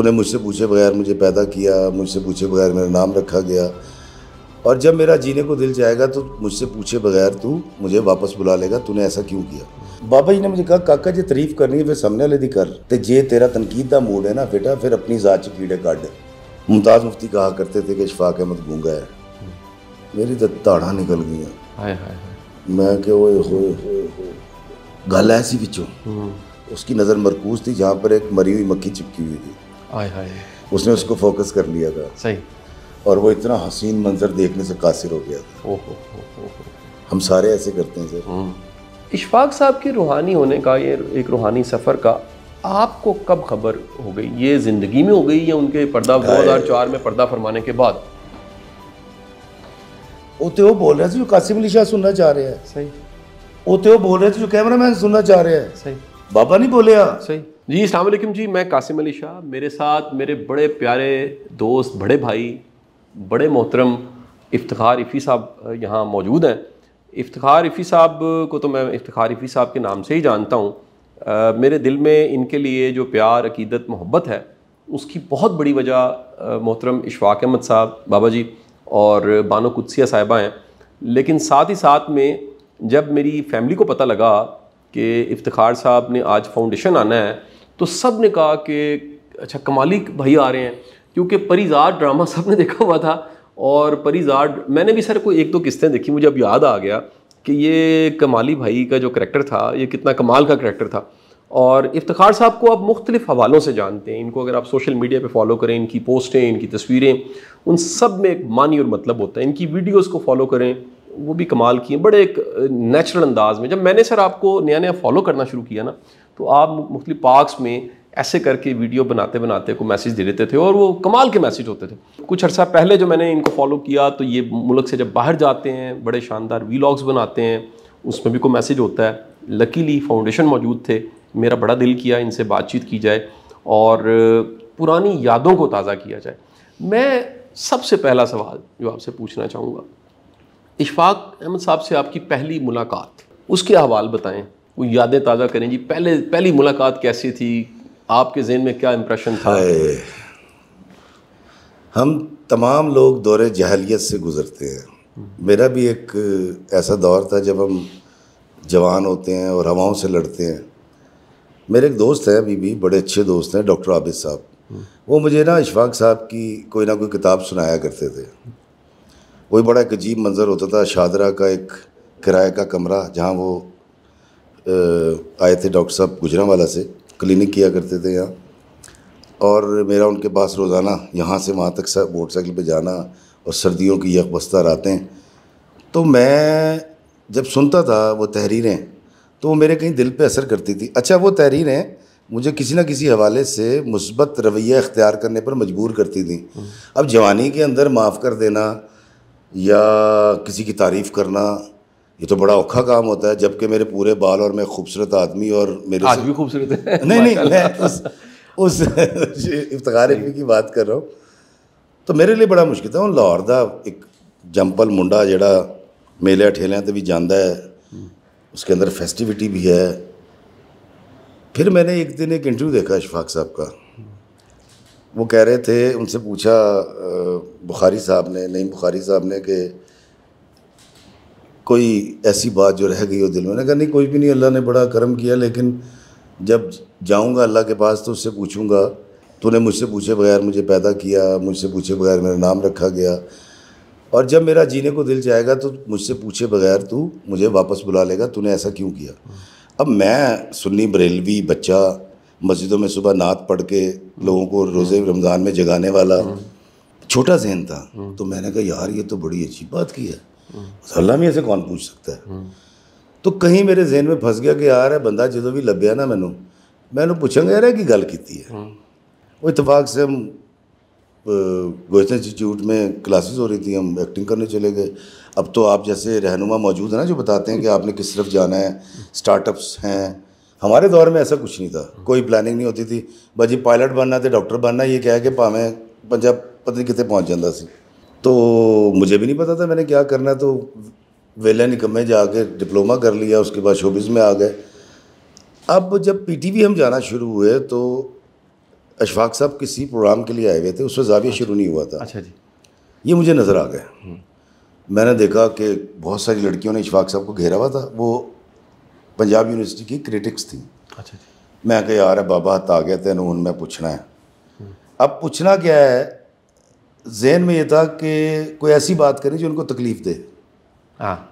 तूने मुझसे पूछे बगैर मुझे पैदा किया मुझसे पूछे बगैर मेरा नाम रखा गया और जब मेरा जीने को दिल जाएगा तो मुझसे पूछे बगैर तू मुझे वापस बुला लेगा तूने ऐसा क्यों किया बाबा जी ने मुझे कहा काका जी तारीफ करनी है फिर सामने वाले दी कर ते जे तेरा तनकीद का मूड है ना बेटा फिर अपनी जात च कीड़े काट मुमताज़ मुफ्ती कहा करते थे कि इशफाक अहमद गूंगा है मेरी तो ताड़ा निकल गई मैं कि ओए गल ऐसी हम्म। उसकी नज़र मरकूज थी जहाँ पर एक मरी हुई मक्खी चिपकी हुई थी उसने उसको फोकस कर लिया था सही और वो इतना हसीन मंजर देखने से कासिर हो गया था हम सारे ऐसे करते हैं सर हम्म। इशफाक साहब के रूहानी होने का ये एक रूहानी सफ़र का आपको कब खबर हो गई ये ज़िंदगी में हो गई या उनके पर्दा 2004 में पर्दा फरमाने के बाद ਉਹ ਤੇ ਉਹ ਬੋਲ ਰਿਹਾ ਸੀ ਜੋ ਕਾਸਿਮ ਅਲੀ ਸ਼ਾਹ ਸੁਣਨਾ ਚਾਹ ਰਿਹਾ ਹੈ ਸਹੀ ਉਹ ਤੇ ਉਹ ਬੋਲ ਰਿਹਾ ਸੀ ਜੋ ਕੈਮਰਾਮੈਨ ਸੁਣਨਾ ਚਾਹ ਰਿਹਾ ਹੈ ਸਹੀ ਬਾਬਾ ਨਹੀਂ ਬੋਲਿਆ जी अलैक्म जी मैं कासिम अली शाह मेरे साथ मेरे बड़े प्यारे दोस्त बड़े भाई बड़े मोहतरम इफ्तार इफ़ी साहब यहाँ मौजूद हैं इफ्तार इफ़ी साहब को तो मैं इफ्तार इफ़ी साहब के नाम से ही जानता हूँ मेरे दिल में इनके लिए जो प्यार अकीदत मोहब्बत है उसकी बहुत बड़ी वजह मोहतरम इशफाक अहमद साहब बाबा जी और बानो कुदसिया साहिबा हैं लेकिन साथ ही साथ में जब मेरी फैमिली को पता लगा कि इफ्तार साहब ने आज फाउंडेशन आना है तो सब ने कहा कि अच्छा कमाली भाई आ रहे हैं क्योंकि परिजार ड्रामा सब ने देखा हुआ था और परिजार मैंने भी सर कोई एक दो किस्तें देखी मुझे अब याद आ गया कि ये कमाली भाई का जो करेक्टर था ये कितना कमाल का करेक्टर था और इफ्तार साहब को आप मुख्तलिफ हवालों से जानते हैं इनको अगर आप सोशल मीडिया पे फॉलो करें इनकी पोस्टें इनकी तस्वीरें उन सब में एक मानी और मतलब होता है इनकी वीडियोस को फॉलो करें वो भी कमाल की हैं बड़े एक नेचुरल अंदाज में जब मैंने सर आपको नया नया फॉलो करना शुरू किया ना तो आप मुख्तलि पार्कस में ऐसे करके वीडियो बनाते बनाते को मैसेज दे देते थे और वो कमाल के मैसेज होते थे कुछ अर्सा पहले जो मैंने इनको फॉलो किया तो ये मुल्क से जब बाहर जाते हैं बड़े शानदार वीलॉग्स बनाते हैं उसमें भी कोई मैसेज होता है लकीली फाउंडेशन मौजूद थे मेरा बड़ा दिल किया इनसे बातचीत की जाए और पुरानी यादों को ताज़ा किया जाए मैं सबसे पहला सवाल जो आपसे पूछना चाहूँगा इशफाक अहमद साहब से आपकी पहली मुलाकात उसके अहवाल बताएं वो यादें ताज़ा करें जी पहले पहली मुलाकात कैसी थी आपके जहन में क्या इम्प्रेशन था हम तमाम लोग दौरे जहलियत से गुज़रते हैं मेरा भी एक ऐसा दौर था जब हम जवान होते हैं और हवाओं से लड़ते हैं मेरे एक दोस्त हैं अभी भी बड़े अच्छे दोस्त हैं डॉक्टर आबिद साहब वो मुझे ना इशफाक साहब की कोई ना कोई किताब सुनाया करते थे वही बड़ा एक अजीब मंज़र होता था शादरा का एक किराए का कमरा जहाँ वो आए थे डॉक्टर साहब गुजरावाला से क्लिनिक किया करते थे यहाँ और मेरा उनके पास रोज़ाना यहाँ से वहाँ तक सर मोटरसाइकिल पर जाना और सर्दियों की यकबस्ता रातें तो मैं जब सुनता था वो तहरीरें तो वो मेरे कहीं दिल पे असर करती थी अच्छा वो तहरीरें मुझे किसी ना किसी हवाले से मुस्बत रवैया इख्तियार करने पर मजबूर करती थी हम्म। अब जवानी के अंदर माफ़ कर देना या किसी की तारीफ़ करना ये तो बड़ा औखा काम होता है जबकि मेरे पूरे बाल और मैं खूबसूरत आदमी और मेरे आज भी खूबसूरत है नहीं नहीं मैं उस उस इफ्तार की बात कर रहा हूँ तो मेरे लिए बड़ा मुश्किल था हूँ लाहौर का एक जंपल मुंडा जोड़ा मेले ठेलियाँ तो भी जाता है उसके अंदर फेस्टिविटी भी है फिर मैंने एक दिन एक इंटरव्यू देखा इशफाक साहब का वो कह रहे थे उनसे पूछा बुखारी साहब ने नईम बुखारी साहब ने कि कोई ऐसी बात जो रह गई हो दिल में मैंने कहा नहीं कोई भी नहीं अल्लाह ने बड़ा करम किया लेकिन जब जाऊंगा अल्लाह के पास तो उससे पूछूंगा तूने मुझसे पूछे बगैर मुझे पैदा किया मुझसे पूछे बगैर मेरा नाम रखा गया और जब मेरा जीने को दिल जाएगा तो मुझसे पूछे बगैर तू मुझे वापस बुला लेगा तूने ऐसा क्यों किया अब मैं सुन्नी बरेलवी बच्चा मस्जिदों में सुबह नात पढ़ के लोगों को रोज़े रमज़ान में जगाने वाला छोटा जहन था तो मैंने कहा यार ये तो बड़ी अच्छी बात की है अल्लाह में ऐसे कौन पूछ सकता है तो कहीं मेरे जहन में फंस गया कि यार बंदा जो भी लभ्या ना मैनू मैं पूछा यार की गल की है हम्म। वो इतफाक से हम गोश्त इंस्टीट्यूट में क्लासेस हो रही थी हम एक्टिंग करने चले गए अब तो आप जैसे रहनुमा मौजूद है ना जो बताते हैं कि आपने किस तरफ जाना है स्टार्टअप्स हैं हमारे दौर में ऐसा कुछ नहीं था कोई प्लानिंग नहीं होती थी भाजी पायलट बनना तो डॉक्टर बनना ये क्या है कि भावें पंजाब पता नहीं कितने पहुँच जाता सी तो मुझे भी नहीं पता था मैंने क्या करना तो वेला निकमे जाके डिप्लोमा कर लिया उसके बाद शोबिस में आ गए अब जब पीटीवी हम जाना शुरू हुए तो अशफाक साहब किसी प्रोग्राम के लिए आए हुए थे उस पर जाविया अच्छा। शुरू नहीं हुआ था अच्छा जी ये मुझे नज़र आ गया हम्म। मैंने देखा कि बहुत सारी लड़कियों ने इशफाक साहब को घेरा हुआ था वो पंजाब यूनिवर्सिटी की क्रिटिक्स थी अच्छा जी मैं कह यार बाबा हत आ गया तेन हूँ पूछना है हम्म। अब पूछना क्या है जहन में ये था कि कोई ऐसी बात करे जो उनको तकलीफ दे हाँ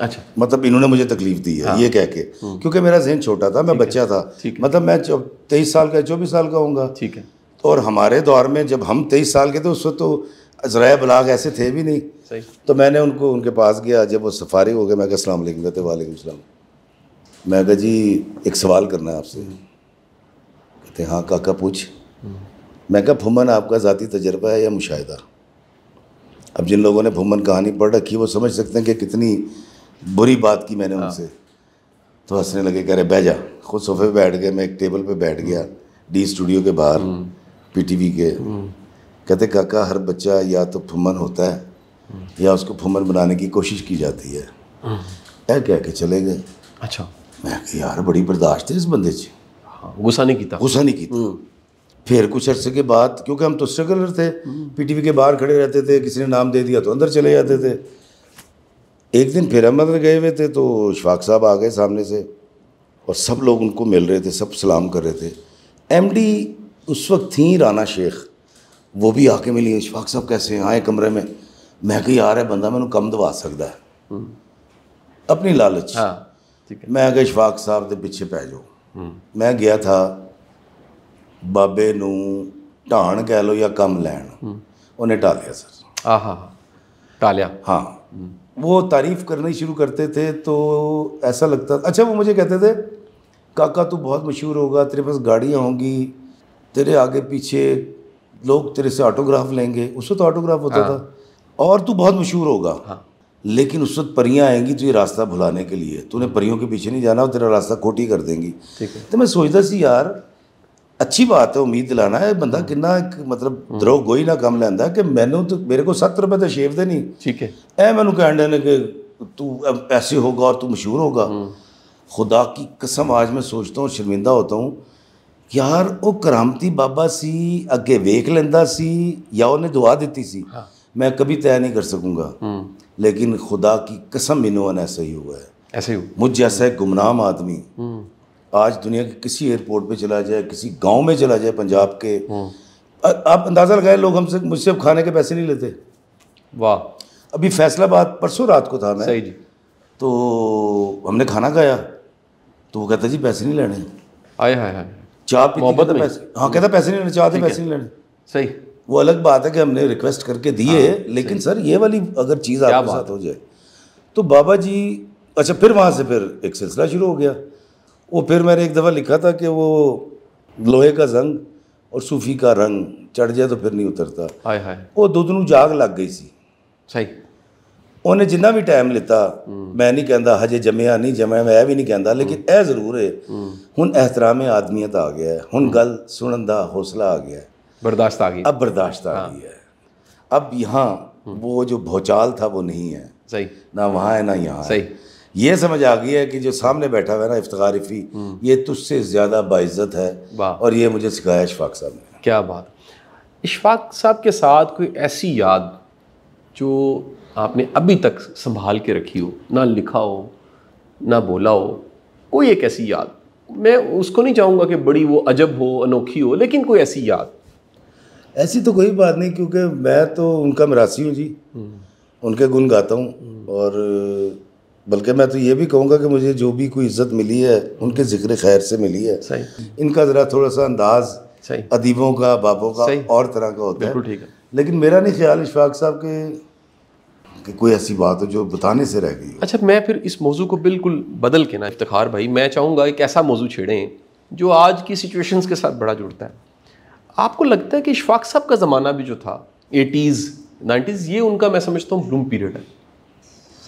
अच्छा मतलब इन्होंने मुझे तकलीफ दी है हाँ। ये कह के हम्म। क्योंकि मेरा जहन छोटा था मैं बच्चा था मतलब मैं तेईस साल का चौबीस साल का होऊंगा ठीक है और हमारे दौर में जब हम तेईस साल के थे उस वक्त तो जराए बलाग ऐसे थे भी नहीं सही तो मैंने उनको उनके पास गया जब वो सफारी हो गए मैं असल कहते वालेकुम सलाम मैं कहा जी एक सवाल करना है आपसे हम्म। कहते हाँ काका पूछ मैं कहा फुम्मन आपका ज़ाती तजर्बा है या मुशाहिदा अब जिन लोगों ने फुमन कहानी पढ़ रखी वो समझ सकते हैं कि कितनी बुरी बात की मैंने हाँ। उनसे तो हंसने लगे कह रहे बह जा खुद सोफे पे बैठ गए मैं एक टेबल पे बैठ गया डी स्टूडियो के बाहर हम्म। पीटीवी के हम्म। कहते काका हर बच्चा या तो फुमन होता है हम्म। या उसको फुमन बनाने की कोशिश की जाती है कह कह के चले गए अच्छा मैं यार बड़ी बर्दाश्त है इस बंदे से हाँ, गुस्सा नहीं किया गुस्सा नहीं किया फिर कुछ अर्से के बाद क्योंकि हम तो स्ट्रगलर थे पीटीवी के बाहर खड़े रहते थे किसी ने नाम दे दिया तो अंदर चले जाते थे एक दिन फिर अंदर गए हुए थे तो शफाक साहब आ गए सामने से और सब लोग उनको मिल रहे थे सब सलाम कर रहे थे एमडी उस वक्त थी राना शेख वो भी आके मिली शफाक साहब कैसे हैं आए कमरे में मैं कहीं आ रहा है बंदा मैंने कम दबा सकता है अपनी लालच हाँ, मैं कहा शफाक साहब के पीछे पै जाओ हम्म। मैं गया था ਬਾਬੇ ढाण कह लो या कम लैन उन्हें ਉਹने लिया सर हाँ हाँ टालिया हाँ वो तारीफ करनी शुरू करते थे तो ऐसा लगता अच्छा वो मुझे कहते थे काका तू बहुत मशहूर होगा तेरे पास गाड़ियाँ होंगी तेरे आगे पीछे लोग तेरे से ऑटोग्राफ लेंगे उस वक्त ऑटोग्राफ होता हाँ। था और तू बहुत मशहूर होगा हाँ। लेकिन उस वक्त परियाँ आएंगी तुझे रास्ता भुलाने के लिए तूने परियों के पीछे नहीं जाना और तेरा रास्ता खोटी कर देंगी तो मैं सोचता सी यार अच्छी बात है उम्मीद दिलाना है बंदा हम्म। कि मतलब हम्म। द्रोह गोई ना कम ਕੰਮ कि ਕਿ तो मेरे को सत्त 70 तो शेव दे नहीं ठीक है ਹੈ मैं कह दें कि तू ऐसे होगा और तू मशहूर होगा हम्म। खुदा की कसम आज मैं सोचता हूँ शर्मिंदा होता हूँ यार वो करामती बाबा सी अगे वेख लेंदा सी या उन्हें दुआ देती सी हाँ। मैं कभी तय नहीं कर सकूँगा लेकिन खुदा की कसम मिनोन ऐसा ही हुआ है ऐसे ही मुझ जैसा एक गुमनाम आदमी आज दुनिया के किसी एयरपोर्ट पे चला जाए किसी गांव में चला जाए पंजाब के हम्म। आप अंदाज़ा लगाए लोग हमसे मुझसे अब खाने के पैसे नहीं लेते वाह अभी फैसलाबाद परसों रात को था मैं सही जी तो हमने खाना खाया तो वो कहता जी पैसे नहीं लेने आए हाय हाय चाय पी मोहब्बत पैसे हाँ कहता पैसे नहीं लेने चाय थे तो पैसे नहीं लेने सही वो अलग बात है कि हमने रिक्वेस्ट करके दिए हाँ, लेकिन सर ये वाली अगर चीज़ आपके साथ हो जाए तो बाबा जी अच्छा फिर वहाँ से फिर एक सिलसिला शुरू हो गया वो फिर मैंने एक दफ़ा लिखा था कि वो लोहे का जंग और सूफी का रंग चढ़ जाए तो फिर नहीं उतरता हाय हाय ਉਹ ਦੁੱਧ ਨੂੰ ਜਾਗ ਲੱਗ ਗਈ ਸੀ ਸਹੀ ਉਹਨੇ ਜਿੰਨਾ ਵੀ ਟਾਈਮ ਲਿੱਤਾ ਮੈਂ ਨਹੀਂ ਕਹਿੰਦਾ ਹਜੇ ਜੰਮਿਆ ਨਹੀਂ ਜੰਮਿਆ ਮੈਂ ਇਹ ਵੀ ਨਹੀਂ ਕਹਿੰਦਾ ਲੇਕਿਨ ਇਹ ਜ਼ਰੂਰ ਹੈ ਹੁਣ ਇਹਤਰਾਮੇ ਆਦਮੀਅਤ ਆ ਗਿਆ ਹੈ ਹੁਣ ਗੱਲ ਸੁਣਨ ਦਾ ਹੌਸਲਾ ਆ ਗਿਆ ਹੈ बर्दाश्त आ गई अब बर्दाश्त आ गई है अब यहाँ वो जो भौचाल था वो नहीं है सही ना वहाँ है ना यहाँ है। सही ये समझ आ गई है कि जो सामने बैठा हुआ है ना इफ्तारिफी ये तुझसे ज़्यादा बाइज्जत है और ये मुझे सिखाया इशफाक साहब ने क्या बात इशफाक साहब के साथ कोई ऐसी याद जो आपने अभी तक संभाल के रखी हो ना लिखा हो ना बोला हो कोई एक ऐसी याद मैं उसको नहीं चाहूँगा कि बड़ी वो अजब हो अनोखी हो लेकिन कोई ऐसी याद ऐसी तो कोई बात नहीं क्योंकि मैं तो उनका मरासी हूँ जी हम्म। उनके गुण गाता हूँ हम्म। और बल्कि मैं तो ये भी कहूँगा कि मुझे जो भी कोई इज्जत मिली है उनके जिक्र खैर से मिली है सही इनका ज़रा थोड़ा सा अंदाज सही अदीबों का बाबों का और तरह का होता है ठीक है लेकिन मेरा नहीं ख्याल इशफाक साहब के कि कोई ऐसी बात हो जो बताने से रह गई अच्छा मैं फिर इस मौजू को बिल्कुल बदल के ना इफ्तार भाई मैं चाहूँगा एक ऐसा मौजू छेड़ें जो आज की सिचुएशन के साथ बड़ा जुड़ता है आपको लगता है कि इशफाक साहब का ज़माना भी जो था एटीज़ नाइन्टीज़ ये उनका मैं समझता हूँ ब्लूम पीरियड है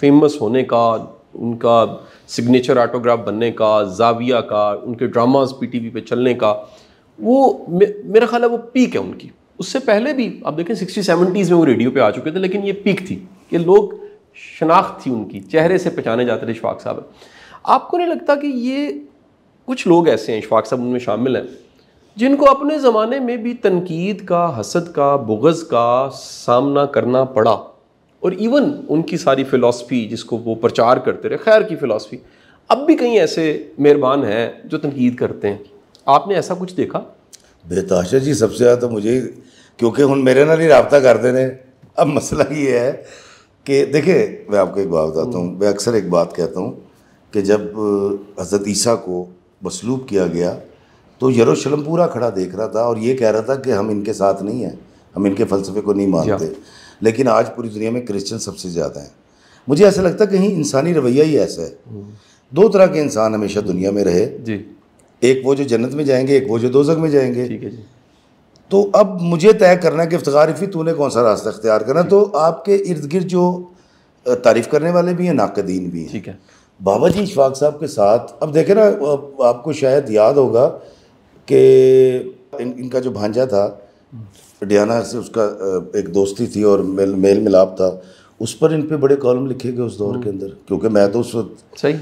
फेमस होने का उनका सिग्नेचर आटोग्राफ बनने का जाविया का उनके ड्रामाज वी पर चलने का वो मे, मेरा ख्याल है वो पीक है उनकी उससे पहले भी आप देखें सिक्सटी सेवेंटीज़ में वो रेडियो पे आ चुके थे लेकिन ये पीक थी कि लोग शनाख्त थी उनकी चेहरे से पहचाने जाते थे इशफाक साहब आपको नहीं लगता कि ये कुछ लोग ऐसे हैं इशफाक साहब उनमें शामिल हैं जिनको अपने ज़माने में भी तनकीद का हसद का बुगज़ का सामना करना पड़ा और इवन उनकी सारी फ़िलासफ़ी जिसको वो प्रचार करते रहे खैर की फ़िलासफ़ी अब भी कई ऐसे मेहरबान हैं जो तनकीद करते हैं आपने ऐसा कुछ देखा बेताशा जी सबसे ज़्यादा तो मुझे क्योंकि हम मेरे ना नहीं रबता करते रहे अब मसला ये है कि देखिए मैं आपको एक बात बताता हूँ हम्म। मैं अक्सर एक बात कहता हूँ कि जब हज़रत ईसा को मसलूब किया गया तो यरूशलम पूरा खड़ा देख रहा था और ये कह रहा था कि हम इनके साथ नहीं हैं हम इनके फ़लसफे को नहीं मानते लेकिन आज पूरी दुनिया में क्रिश्चियन सबसे ज़्यादा हैं मुझे ऐसा लगता है कहीं इंसानी रवैया ही ऐसा है हम्म। दो तरह के इंसान हमेशा दुनिया में रहे जी एक वो जो जन्नत में जाएंगे एक वो जो दोजक में जाएंगे ठीक है जी तो अब मुझे तय करना है कि इफ्तारफी तूने कौन सा रास्ता अख्तियार करना तो आपके इर्द गिर्द जो तारीफ़ करने वाले भी हैं नाकदीन भी हैं ठीक है बाबा जी इशफाक साहब के साथ अब देखे ना आपको शायद याद होगा कि इन, इनका जो भांजा था हम्म। डियाना से उसका एक दोस्ती थी और मेल मेल मिलाप था उस पर इन पे बड़े कॉलम लिखे गए उस दौर के हम्म। अंदर क्योंकि मैं तो उस वक्त सही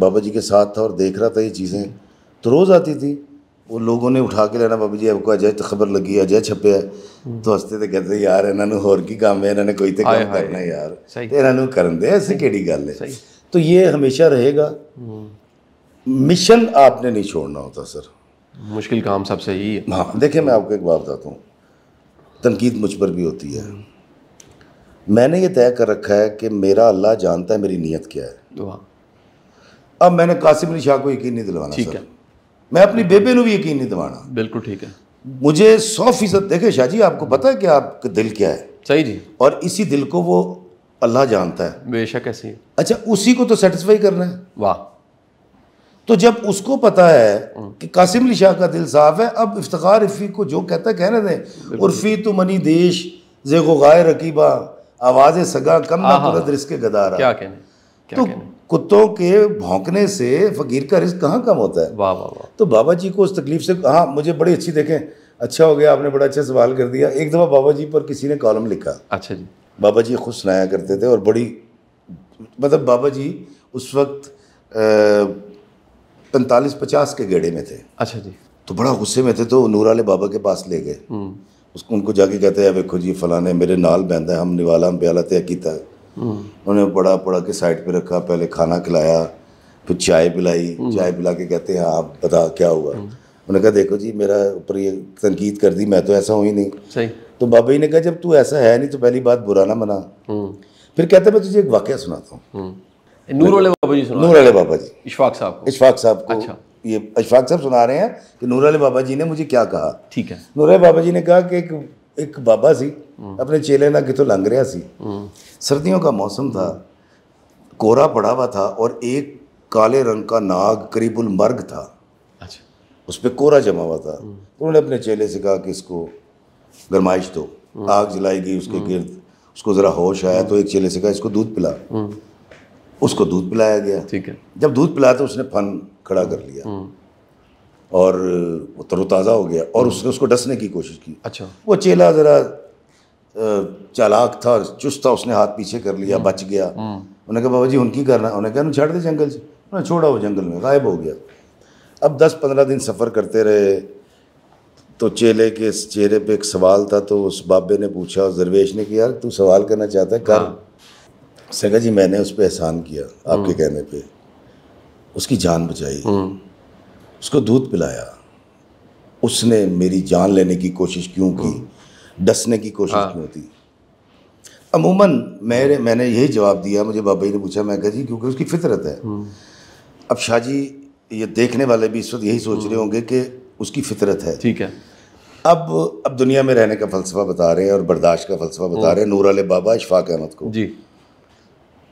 बाबा जी के साथ था और देख रहा था ये चीज़ें तो रोज़ आती थी वो लोगों ने उठा के लेना बाबा जी आपको अजय तो खबर लगी अजय छपे है हम्म। तो हंसते थे कहते यार इन्होंने होर की काम है इन्होंने कोई तो काम करना यार इन्होंने कर दे ऐसी केड़ी गल है तो ये हमेशा रहेगा हम्म। मिशन आपने नहीं छोड़ना होता सर मुश्किल काम सबसे यही है हाँ देखिए मैं आपको एक बात बताता हूँ तनकीद मुझ पर भी होती है मैंने ये तय कर रखा है कि मेरा अल्लाह जानता है मेरी नीयत क्या है अब मैंने कासिम अली शाह को यकीन नहीं दिलवाना ठीक है मैं अपनी बेबे को भी यकीन नहीं दिलवाना बिल्कुल ठीक है मुझे सौ फीसद देखे शाह जी आपको पता है कि आपका दिल क्या है सही जी और इसी दिल को वो अल्लाह जानता है बेशक ऐसी अच्छा उसी को तो सेटिस्फाई करना है वाह तो जब उसको पता है हम्म। कि कासिम अली शाह का दिल साफ है अब इफ्तार इफ़ी को जो कहता है कहने दें उर्फी तो मनी देश जेगो गाय रकीबा आवाज़ सगा कम रिस्क गदार क्या कहने तो कुत्तों के भौंकने से फ़कीर का रिस्क कहाँ कम होता है वाह वाह तो बाबा जी को उस तकलीफ से हाँ मुझे बड़ी अच्छी देखें अच्छा हो गया आपने बड़ा अच्छा सवाल कर दिया एक दफ़ा बाबा जी पर किसी ने कॉलम लिखा अच्छा जी बाबा जी खुश सुनाया करते थे और बड़ी मतलब बाबा जी उस वक्त पैंतालीस पचास के गेड़े में थे अच्छा जी तो बड़ा गुस्से में थे तो नूराले बाबा के पास ले गए हम्म। उसको उनको जाके कहते हैं वेखो जी फलाने मेरे नाल बहंदा है हम निवाला हम ब्याला तय किया हम्म। उन्होंने पड़ा पड़ा के साइड पे रखा पहले खाना खिलाया फिर चाय पिलाई हम्म। चाय पिला के कहते हैं आप बता क्या हुआ उन्होंने कहा देखो जी मेरा ऊपर ये तनकीद कर दी मैं तो ऐसा हूँ ही नहीं सही तो बाबा जी ने कहा जब तू ऐसा है नहीं तो पहली बात बुरा ना मना फिर कहते मैं तुझे एक वाक्य सुनाता हूँ बाबा जी सुना नूर अली बाबा जी इशफाक साहब को इशफाक साहब को अच्छा ये इशफाक साहब सुना रहे हैं कि नूर अली बाबा जी ने मुझे क्या कहा ठीक है नूर अली बाबा जी ने कहा कि एक एक बाबा सी हम्म। अपने चेले ना कितों ਲੰਘ रहा सी हम्म। सर्दियों का मौसम था कोहरा पड़ा हुआ था और एक काले रंग का नाग करीब मर्ग था अच्छा उस पर कोहरा जमा हुआ था हम्म। तो उन्होंने अपने चेले से कहा कि इसको गरमाइश दो आग जलाई गई उसके गिर्द उसको ज़रा होश आया तो एक चेले से कहा इसको दूध पिला उसको दूध पिलाया गया ठीक है जब दूध पिलाया तो उसने फन खड़ा कर लिया हम्म। और वो तरोताज़ा हो गया और उसने उसको डसने की कोशिश की अच्छा वो चेला ज़रा चालाक था चुस्त था उसने हाथ पीछे कर लिया हम्म। बच गया हम्म। उन्हें कहा बाबा जी उनकी करना उन्हें कहा छाड़ दे जंगल से उन्होंने छोड़ा वो जंगल में गायब हो गया अब दस पंद्रह दिन सफ़र करते रहे तो चेले के चेहरे पे एक सवाल था तो उस बाबे ने पूछा जरवेश ने कि यार तू सवाल करना चाहता है कर हाँ। सगा जी मैंने उस पर एहसान किया आपके हम्म। कहने पे उसकी जान बचाई हम्म। उसको दूध पिलाया उसने मेरी जान लेने की कोशिश क्यों की हम्म। डसने की कोशिश हाँ। क्यों थी अमूमन मेरे मैंने यही जवाब दिया मुझे बाबा जी ने पूछा मैं कहा जी क्योंकि उसकी फितरत है अब शाहजी ये देखने वाले भी इस वक्त यही सोच रहे होंगे कि उसकी फितरत है ठीक है अब अब दुनिया में रहने का फलसफा बता रहे हैं और बर्दाश्त का फलसफा बता रहे हैं नूर अल बाबा इशफाक अहमद को जी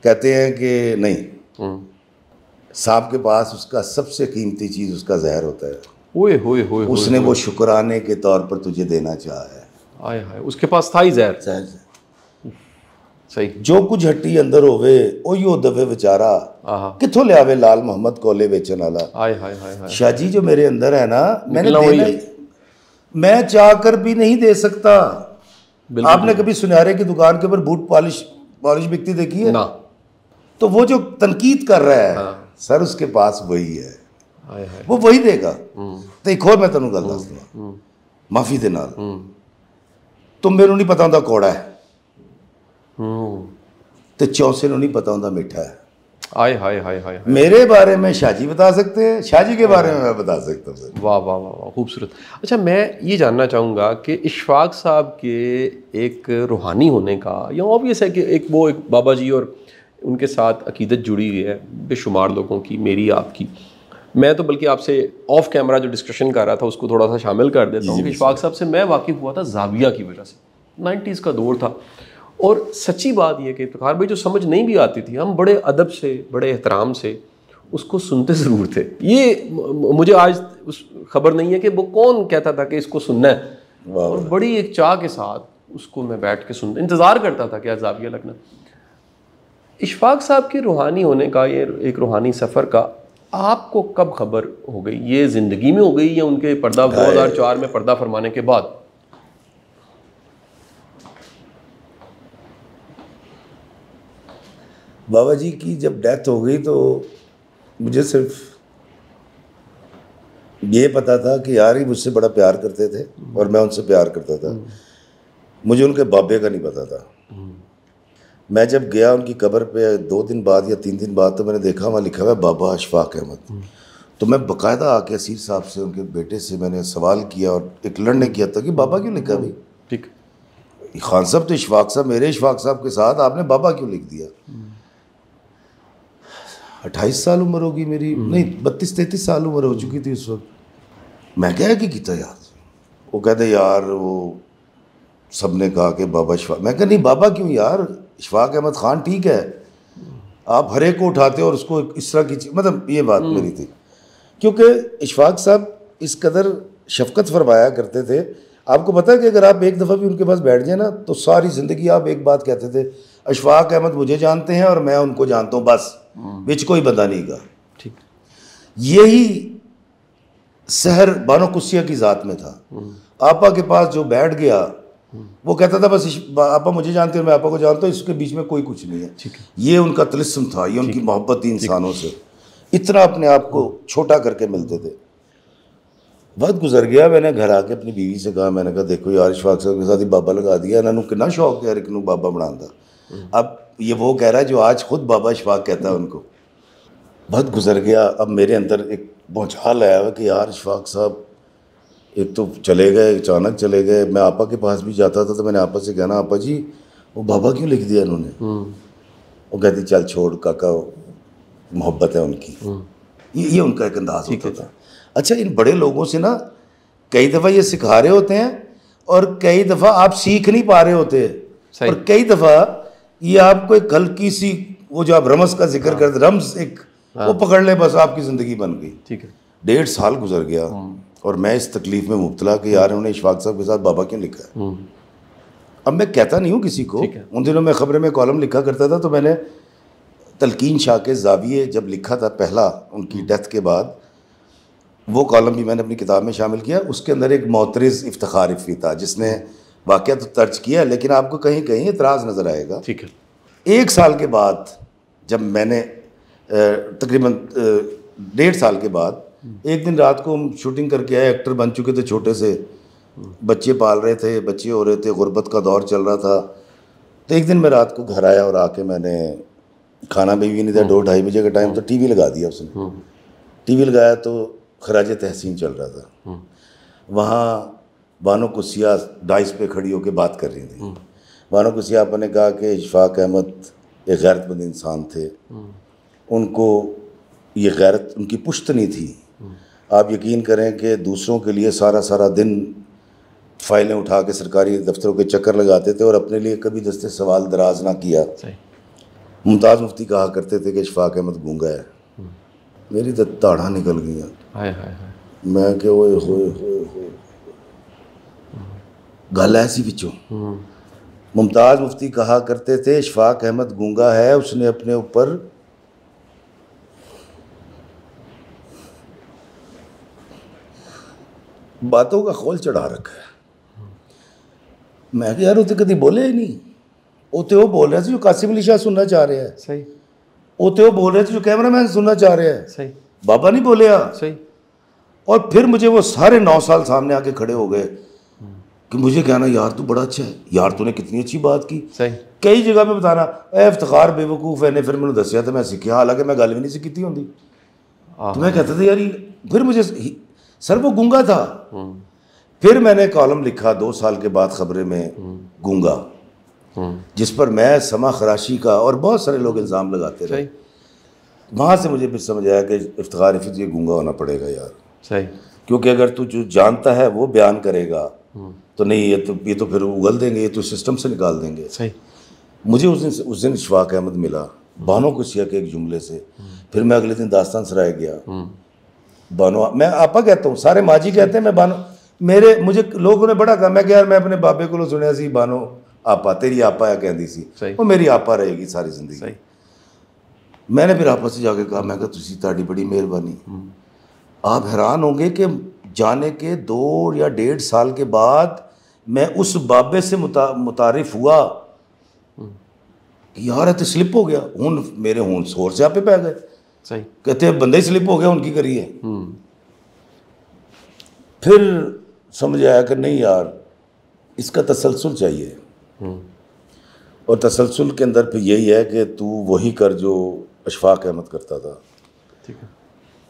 कहते हैं कि नहीं हम्म। सांप के पास उसका सबसे कीमती चीज़ उसका जहर होता है ओए होए होए उसने वो शुक्राने के तौर पर तुझे देना चाहा है आए हाय उसके पास था ही जहर जहर ਸਹੀ ਜੋ ਕੁਝ ਹੱਟੀ ਅੰਦਰ ਹੋਵੇ ਉਹੀਓ ਦਵੇ ਵਿਚਾਰਾ ਕਿੱਥੋਂ ਲਿਆਵੇ ਲਾਲ ਮੁਹੰਮਦ ਕੋਲੇ ਵੇਚਣ ਵਾਲਾ ਆਏ हाय ਹਾਏ ਹਾਏ जो मेरे अंदर है ना मैंने ਮੈਨੇ मैं चाह कर भी नहीं दे सकता आपने कभी सुनहरे की दुकान के ऊपर बूट पॉलिश पॉलिश बिकती देखी है ना तो वो जो तनकीद कर रहा है हाँ। सर उसके पास वही है वो वही देगा हम्म। तो एक और मैं तेन गल दस दूंगा हम्म। माफी ਨਾਲ ਹੂੰ ਤੂੰ ਮੈਨੂੰ ਨਹੀਂ ਪਤਾ ਹੁੰਦਾ ਕੋੜਾ ਹੈ ਹੂੰ ਤੇ ਚੌਸੇ ਨੂੰ ਨਹੀਂ ਪਤਾ ਹੁੰਦਾ ਮਿੱਠਾ हाय हाय हाय मेरे बारे में शाहजी बता सकते हैं शाहजी के बारे में मैं बता सकता हूँ वाह वाह वाह वाह खूबसूरत अच्छा मैं ये जानना चाहूँगा कि इशफाक साहब के एक रूहानी होने का या ऑबियस है कि एक वो एक बाबा जी और उनके साथ अकीदत जुड़ी हुई है बेशुमार लोगों की मेरी आपकी मैं तो बल्कि आपसे ऑफ कैमरा जो डिस्कशन कर रहा था उसको थोड़ा सा शामिल कर देता हूँ इशफाक साहब से मैं वाकिफ़ हुआ था जाविया की वजह से नाइन्टीज़ का दौर था और सच्ची बात यह कि इफ्तार भाई जो समझ नहीं भी आती थी हम बड़े अदब से बड़े एहतराम से उसको सुनते ज़रूर थे ये मुझे आज उस खबर नहीं है कि वो कौन कहता था कि इसको सुनना है और बड़ी एक चाह के साथ उसको मैं बैठ के सुन इंतज़ार करता था कि आज जाविया लगना इशफाक साहब के रूहानी होने का ये एक रूहानी सफ़र का आपको कब खबर हो गई ये ज़िंदगी में हो गई या उनके पर्दा दो हज़ार चार में पर्दा फरमाने के बाद बाबा जी की जब डेथ हो गई तो मुझे सिर्फ ये पता था कि यार ही मुझसे बड़ा प्यार करते थे और मैं उनसे प्यार करता था हम्म। मुझे उनके बाबे का नहीं पता था मैं जब गया उनकी कब्र पे दो दिन बाद या तीन दिन बाद तो मैंने देखा वहाँ लिखा हुआ बाबा अशफाक अहमद हम्म। तो मैं बकायदा आके असीर साहब से उनके बेटे से मैंने सवाल किया और एक लड़ने किया था कि बाबा क्यों लिखा हम्म। भाई ठीक खान साहब तो इशफाक साहब मेरे इशफाक साहब के साथ आपने बाबा क्यों लिख दिया हम्म। अट्ठाईस साल उम्र होगी मेरी नहीं बत्तीस तैतीस साल उम्र हो चुकी थी उस वक्त मैं क्या कि किता यार वो कहते यार वो सब ने कहा कि बाबा शफा मैं कह नहीं बाबा क्यों यार इशफाक अहमद ख़ान ठीक है आप हरे को उठाते और उसको इस तरह की मतलब ये बात हम्म। मेरी थी क्योंकि इशफाक साहब इस कदर शफकत फरमाया करते थे आपको पता है कि अगर आप एक दफ़ा भी उनके पास बैठ जाए ना तो सारी ज़िंदगी आप एक बात कहते थे अशफाक अहमद मुझे जानते हैं और मैं उनको जानता हूँ बस हम्म। बिच कोई बंदा नहीं गा ठीक यही सहर बानो कुसिया की ज़ात में था हम्म। आपा के पास जो बैठ गया वो कहता था बस आपा मुझे जानते हो मैं आपा को जानता हूँ इसके बीच में कोई कुछ नहीं है ये उनका तलिस्म था ये उनकी मोहब्बत थी इंसानों से इतना अपने आप को छोटा करके मिलते थे बहुत गुजर गया मैंने घर आके अपनी बीवी से कहा मैंने कहा देखो यार इशफाक साहब के साथ ही बाबा लगा दिया इन्होंने कितना शौक है यार बाबा बनाने हम्म। अब ये वो कह रहा है जो आज खुद बाबा इशफाक कहता है हम्म। उनको बहुत गुजर गया अब मेरे अंदर एक बौछाल आया हुआ कि यार इशफाक साहब एक तो चले गए अचानक चले गए मैं आपा के पास भी जाता था तो मैंने आपा से कहना आपा जी वो बाबा क्यों लिख दिया उन्होंने हम्म। वो कहती चल छोड़ काका मोहब्बत है उनकी हम्म। ये, ये उनका एक अंदाज होता था अच्छा इन बड़े लोगों से ना कई दफ़ा ये सिखा रहे होते हैं और कई दफ़ा आप सीख नहीं पा रहे होते और कई दफ़ा ये आपको एक हल्की सी वो जो आप रमस का जिक्र हाँ। करते रमस एक वो हाँ। पकड़ ले बस आपकी ज़िंदगी बन गई ठीक है डेढ़ साल गुजर गया हम्म। और मैं इस तकलीफ में मुबतला कि यार उन्होंने इशफाक साहब के साथ बाबा क्यों लिखा है हम्म। अब मैं कहता नहीं हूँ किसी को उन दिनों में खबरें में कॉलम लिखा करता था तो मैंने तलकीन शाह के जाविये जब लिखा था पहला उनकी डेथ हम्म। के बाद वो कॉलम भी मैंने अपनी किताब में शामिल किया उसके अंदर एक मोतरज इफ्तार इफ़ी था जिसने वाक़ तो तर्ज किया लेकिन आपको कहीं कहीं एतराज़ नज़र आएगा ठीक है एक साल के बाद जब मैंने तकरीबन डेढ़ साल के बाद एक दिन रात को हम शूटिंग करके आए एक्टर बन चुके थे छोटे से बच्चे पाल रहे थे बच्चे हो रहे थे गुर्बत का दौर चल रहा था तो एक दिन मैं रात को घर आया और आके मैंने खाना भी, नहीं था दो ढाई बजे का टाइम तो टीवी लगा दिया उसने टीवी लगाया तो खराज तहसीन चल रहा था वहाँ बानो कुसिया डाइस पे खड़ी होकर बात कर रही थी बानो कुसिया आपा ने कहा कि इशफाक अहमद एक गैरतमंद इंसान थे उनको ये गैरत उनकी पुश्तनी थी आप यकीन करें कि दूसरों के लिए सारा सारा दिन फाइलें उठा के सरकारी दफ्तरों के चक्कर लगाते थे और अपने लिए कभी दस्ते सवाल दराज ना किया मुमताज़ मुफ्ती कहा करते थे कि इशफाक अहमद गूंगा है हम्म। मेरी तो ताड़ा निकल गई मैं कि ओए होए होए होए गल ऐसी बिचों हम्म। मुमताज़ मुफ्ती कहा करते थे इशफाक अहमद गूंगा है उसने अपने ऊपर बातों का खोल चढ़ा रखा है मैं ਕਿਹਾ यार ਉਹ कभी बोले ही नहीं वो तो बोल ਉਹ ਬੋਲ ਰਿਹਾ ਸੀ ਜੋ ਕਾਸਿਮ ਅਲੀ ਸ਼ਾਹ ਸੁਣਨਾ ਚਾਹ ਰਿਹਾ ਹੈ ਸਹੀ ਉਹ ਤੇ ਉਹ ਬੋਲ ਰਿਹਾ ਸੀ जो कैमरामैन सुनना चाह रहा है सही बाबा नहीं बोलिया सही और फिर मुझे वो सारे नौ साल सामने आके खड़े हो गए कि मुझे कहना यार तू बड़ा अच्छा है यार तूने कितनी अच्छी बात की सही कई जगह पे बताना ए इफ्तार बेवकूफ है ने फिर मैंने दसिया तो मैं सीखा हालांकि मैं गल भी नहीं सीखी होंगी तो मैं कहता था यार फिर मुझे सर वो गूंगा था हम्म। फिर मैंने कॉलम लिखा दो साल के बाद खबरें में हम्म। गूंगा हम्म। जिस पर मैं समा खराशी का और बहुत सारे लोग इल्ज़ाम लगाते रहे वहाँ से मुझे फिर समझ आया कि इफ्तार इफित ये गूंगा होना पड़ेगा यार सही क्योंकि अगर तू जो जानता है वो बयान करेगा तो नहीं ये तो ये तो फिर उगल देंगे ये तो सिस्टम से निकाल देंगे सही मुझे उस दिन उस दिन शफाक अहमद मिला बानो कुशिया के एक जुमले से फिर मैं अगले दिन दास्तान सराय गया बानो मैं आपा कहता हूँ सारे माँ जी कहते हैं मैं बानो मेरे मुझे लोगों ने बड़ा कहा मैं यार मैं अपने बाबे को सुनया सी बानो आपा तेरी आपा या कहती सी वो मेरी आपा रहेगी सारी जिंदगी मैंने फिर आपस से जाके कहा मैं तुम्हें ताड़ी बड़ी मेहरबानी हम्म। आप हैरान होंगे कि जाने के दो या डेढ़ साल के बाद मैं उस बाबे से मुता, मुतारिफ हुआ हम्म। यार तो स्लिप हो गया हूँ मेरे हूँ शोर से आपे पै गए सही कहते हैं बंदा ही स्लिप हो गया उनकी करिए हम्म। फिर समझ आया कि नहीं यार इसका तसलसल चाहिए हम्म। और तसलसल के अंदर फिर यही है कि तू वही कर जो अशफाक अहमद करता था ठीक है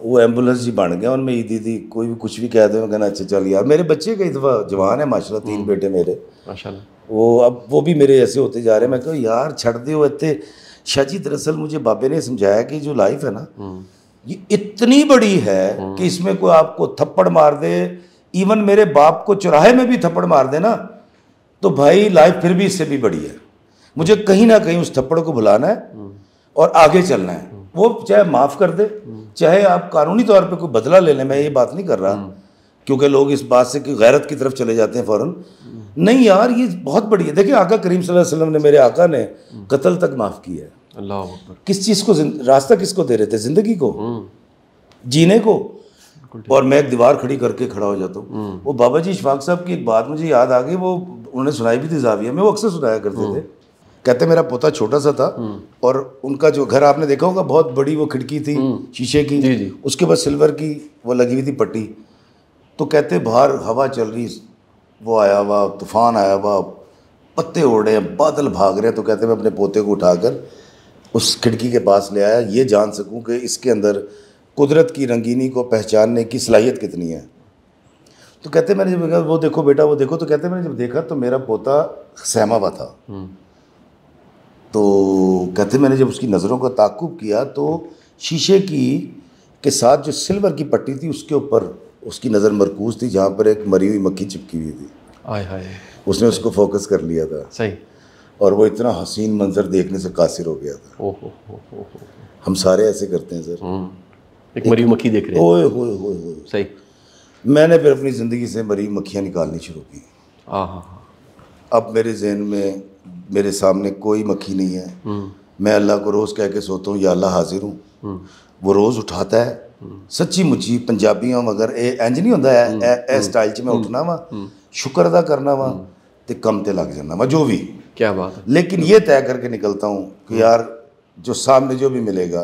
वो एम्बुलेंस जी बन गया उनमें ईदी थी कोई भी कुछ भी कह दे कहना अच्छा चल यार मेरे बच्चे कई दफ़ा जवान है माशाल्लाह तीन हम्म। बेटे मेरे माशाल्लाह वो अब वो भी मेरे ऐसे होते जा रहे हैं मैं कहूँ यार छड़ दो इतने शाह अच्छा जी दरअसल मुझे बाबे ने समझाया कि जो लाइफ है ना हम्म। ये इतनी बड़ी है हम्म। कि इसमें कोई आपको थप्पड़ मार दे इवन मेरे बाप को चौराहे में भी थप्पड़ मार दे ना तो भाई लाइफ फिर भी इससे भी बड़ी है मुझे कहीं ना कहीं उस थप्पड़ को भुलाना है हम्म। और आगे चलना है वो चाहे माफ़ कर दे चाहे आप कानूनी तौर पे कोई बदला ले लें मैं ये बात नहीं कर रहा क्योंकि लोग इस बात से कि गैरत की तरफ चले जाते हैं फ़ौरन नहीं यार ये बहुत बड़ी है देखिए आका करीम वसल्लम ने मेरे आका ने कत्ल तक माफ़ किया है अल्लाह किस चीज़ को रास्ता किसको दे रहे थे ज़िंदगी को हम्म। जीने को और मैं एक दीवार खड़ी करके खड़ा हो जाता हूँ हम्म। वो बाबा जी इशफाक साहब की एक बात मुझे याद आ गई वो उन्होंने सुनाई भी थी जाविया में वो अक्सर सुनाया करते हम्म। थे कहते मेरा पोता छोटा सा था और उनका जो घर आपने देखा होगा बहुत बड़ी वो खिड़की थी शीशे की उसके बाद सिल्वर की वो लगी हुई थी पट्टी तो कहते बाहर हवा चल रही वो आया हुआ तूफान आया हुआ पत्ते उड़ रहे हैं बादल भाग रहे हैं तो कहते मैं अपने पोते को उठाकर उस खिड़की के पास ले आया ये जान सकूं कि इसके अंदर कुदरत की रंगीनी को पहचानने की सलाहियत कितनी है तो कहते मैंने जब देखा वो देखो बेटा वो देखो तो कहते मैंने जब देखा तो मेरा पोता सहमा हुआ था हम्म। तो कहते मैंने जब उसकी नज़रों का ताकुब किया तो शीशे की के साथ जो सिल्वर की पट्टी थी उसके ऊपर उसकी नज़र मरकूज थी जहाँ पर एक मरी हुई मक्खी चिपकी हुई थी आए हाय उसने उसको फोकस कर लिया था सही और वो इतना हसीन मंजर देखने से कासिर हो गया था हम सारे ऐसे करते हैं सर हम्म। एक मरी मक्खी देख रहे हैं ओए ओए ओए सही मैंने फिर अपनी ज़िंदगी से मरी मक्खियाँ निकालनी शुरू की हाँ, हाँ, हाँ। अब मेरे जहन में मेरे सामने कोई मक्खी नहीं है हम्म। मैं अल्लाह को रोज़ कह के सोता हूँ या अल्लाह हाजिर हूँ हम्म। वो रोज़ उठाता है सची मुची पंजाबियों मगर ਇਹ इंज नहीं होंगे इस हम्म, हम्म, स्टाइल च मैं हम्म, उठना वा शुक्र अदा करना वा तो कम तो लग ਲੱਗ वा जो भी क्या बात लेकिन ये तय करके निकलता हूँ कि यार जो सामने जो भी मिलेगा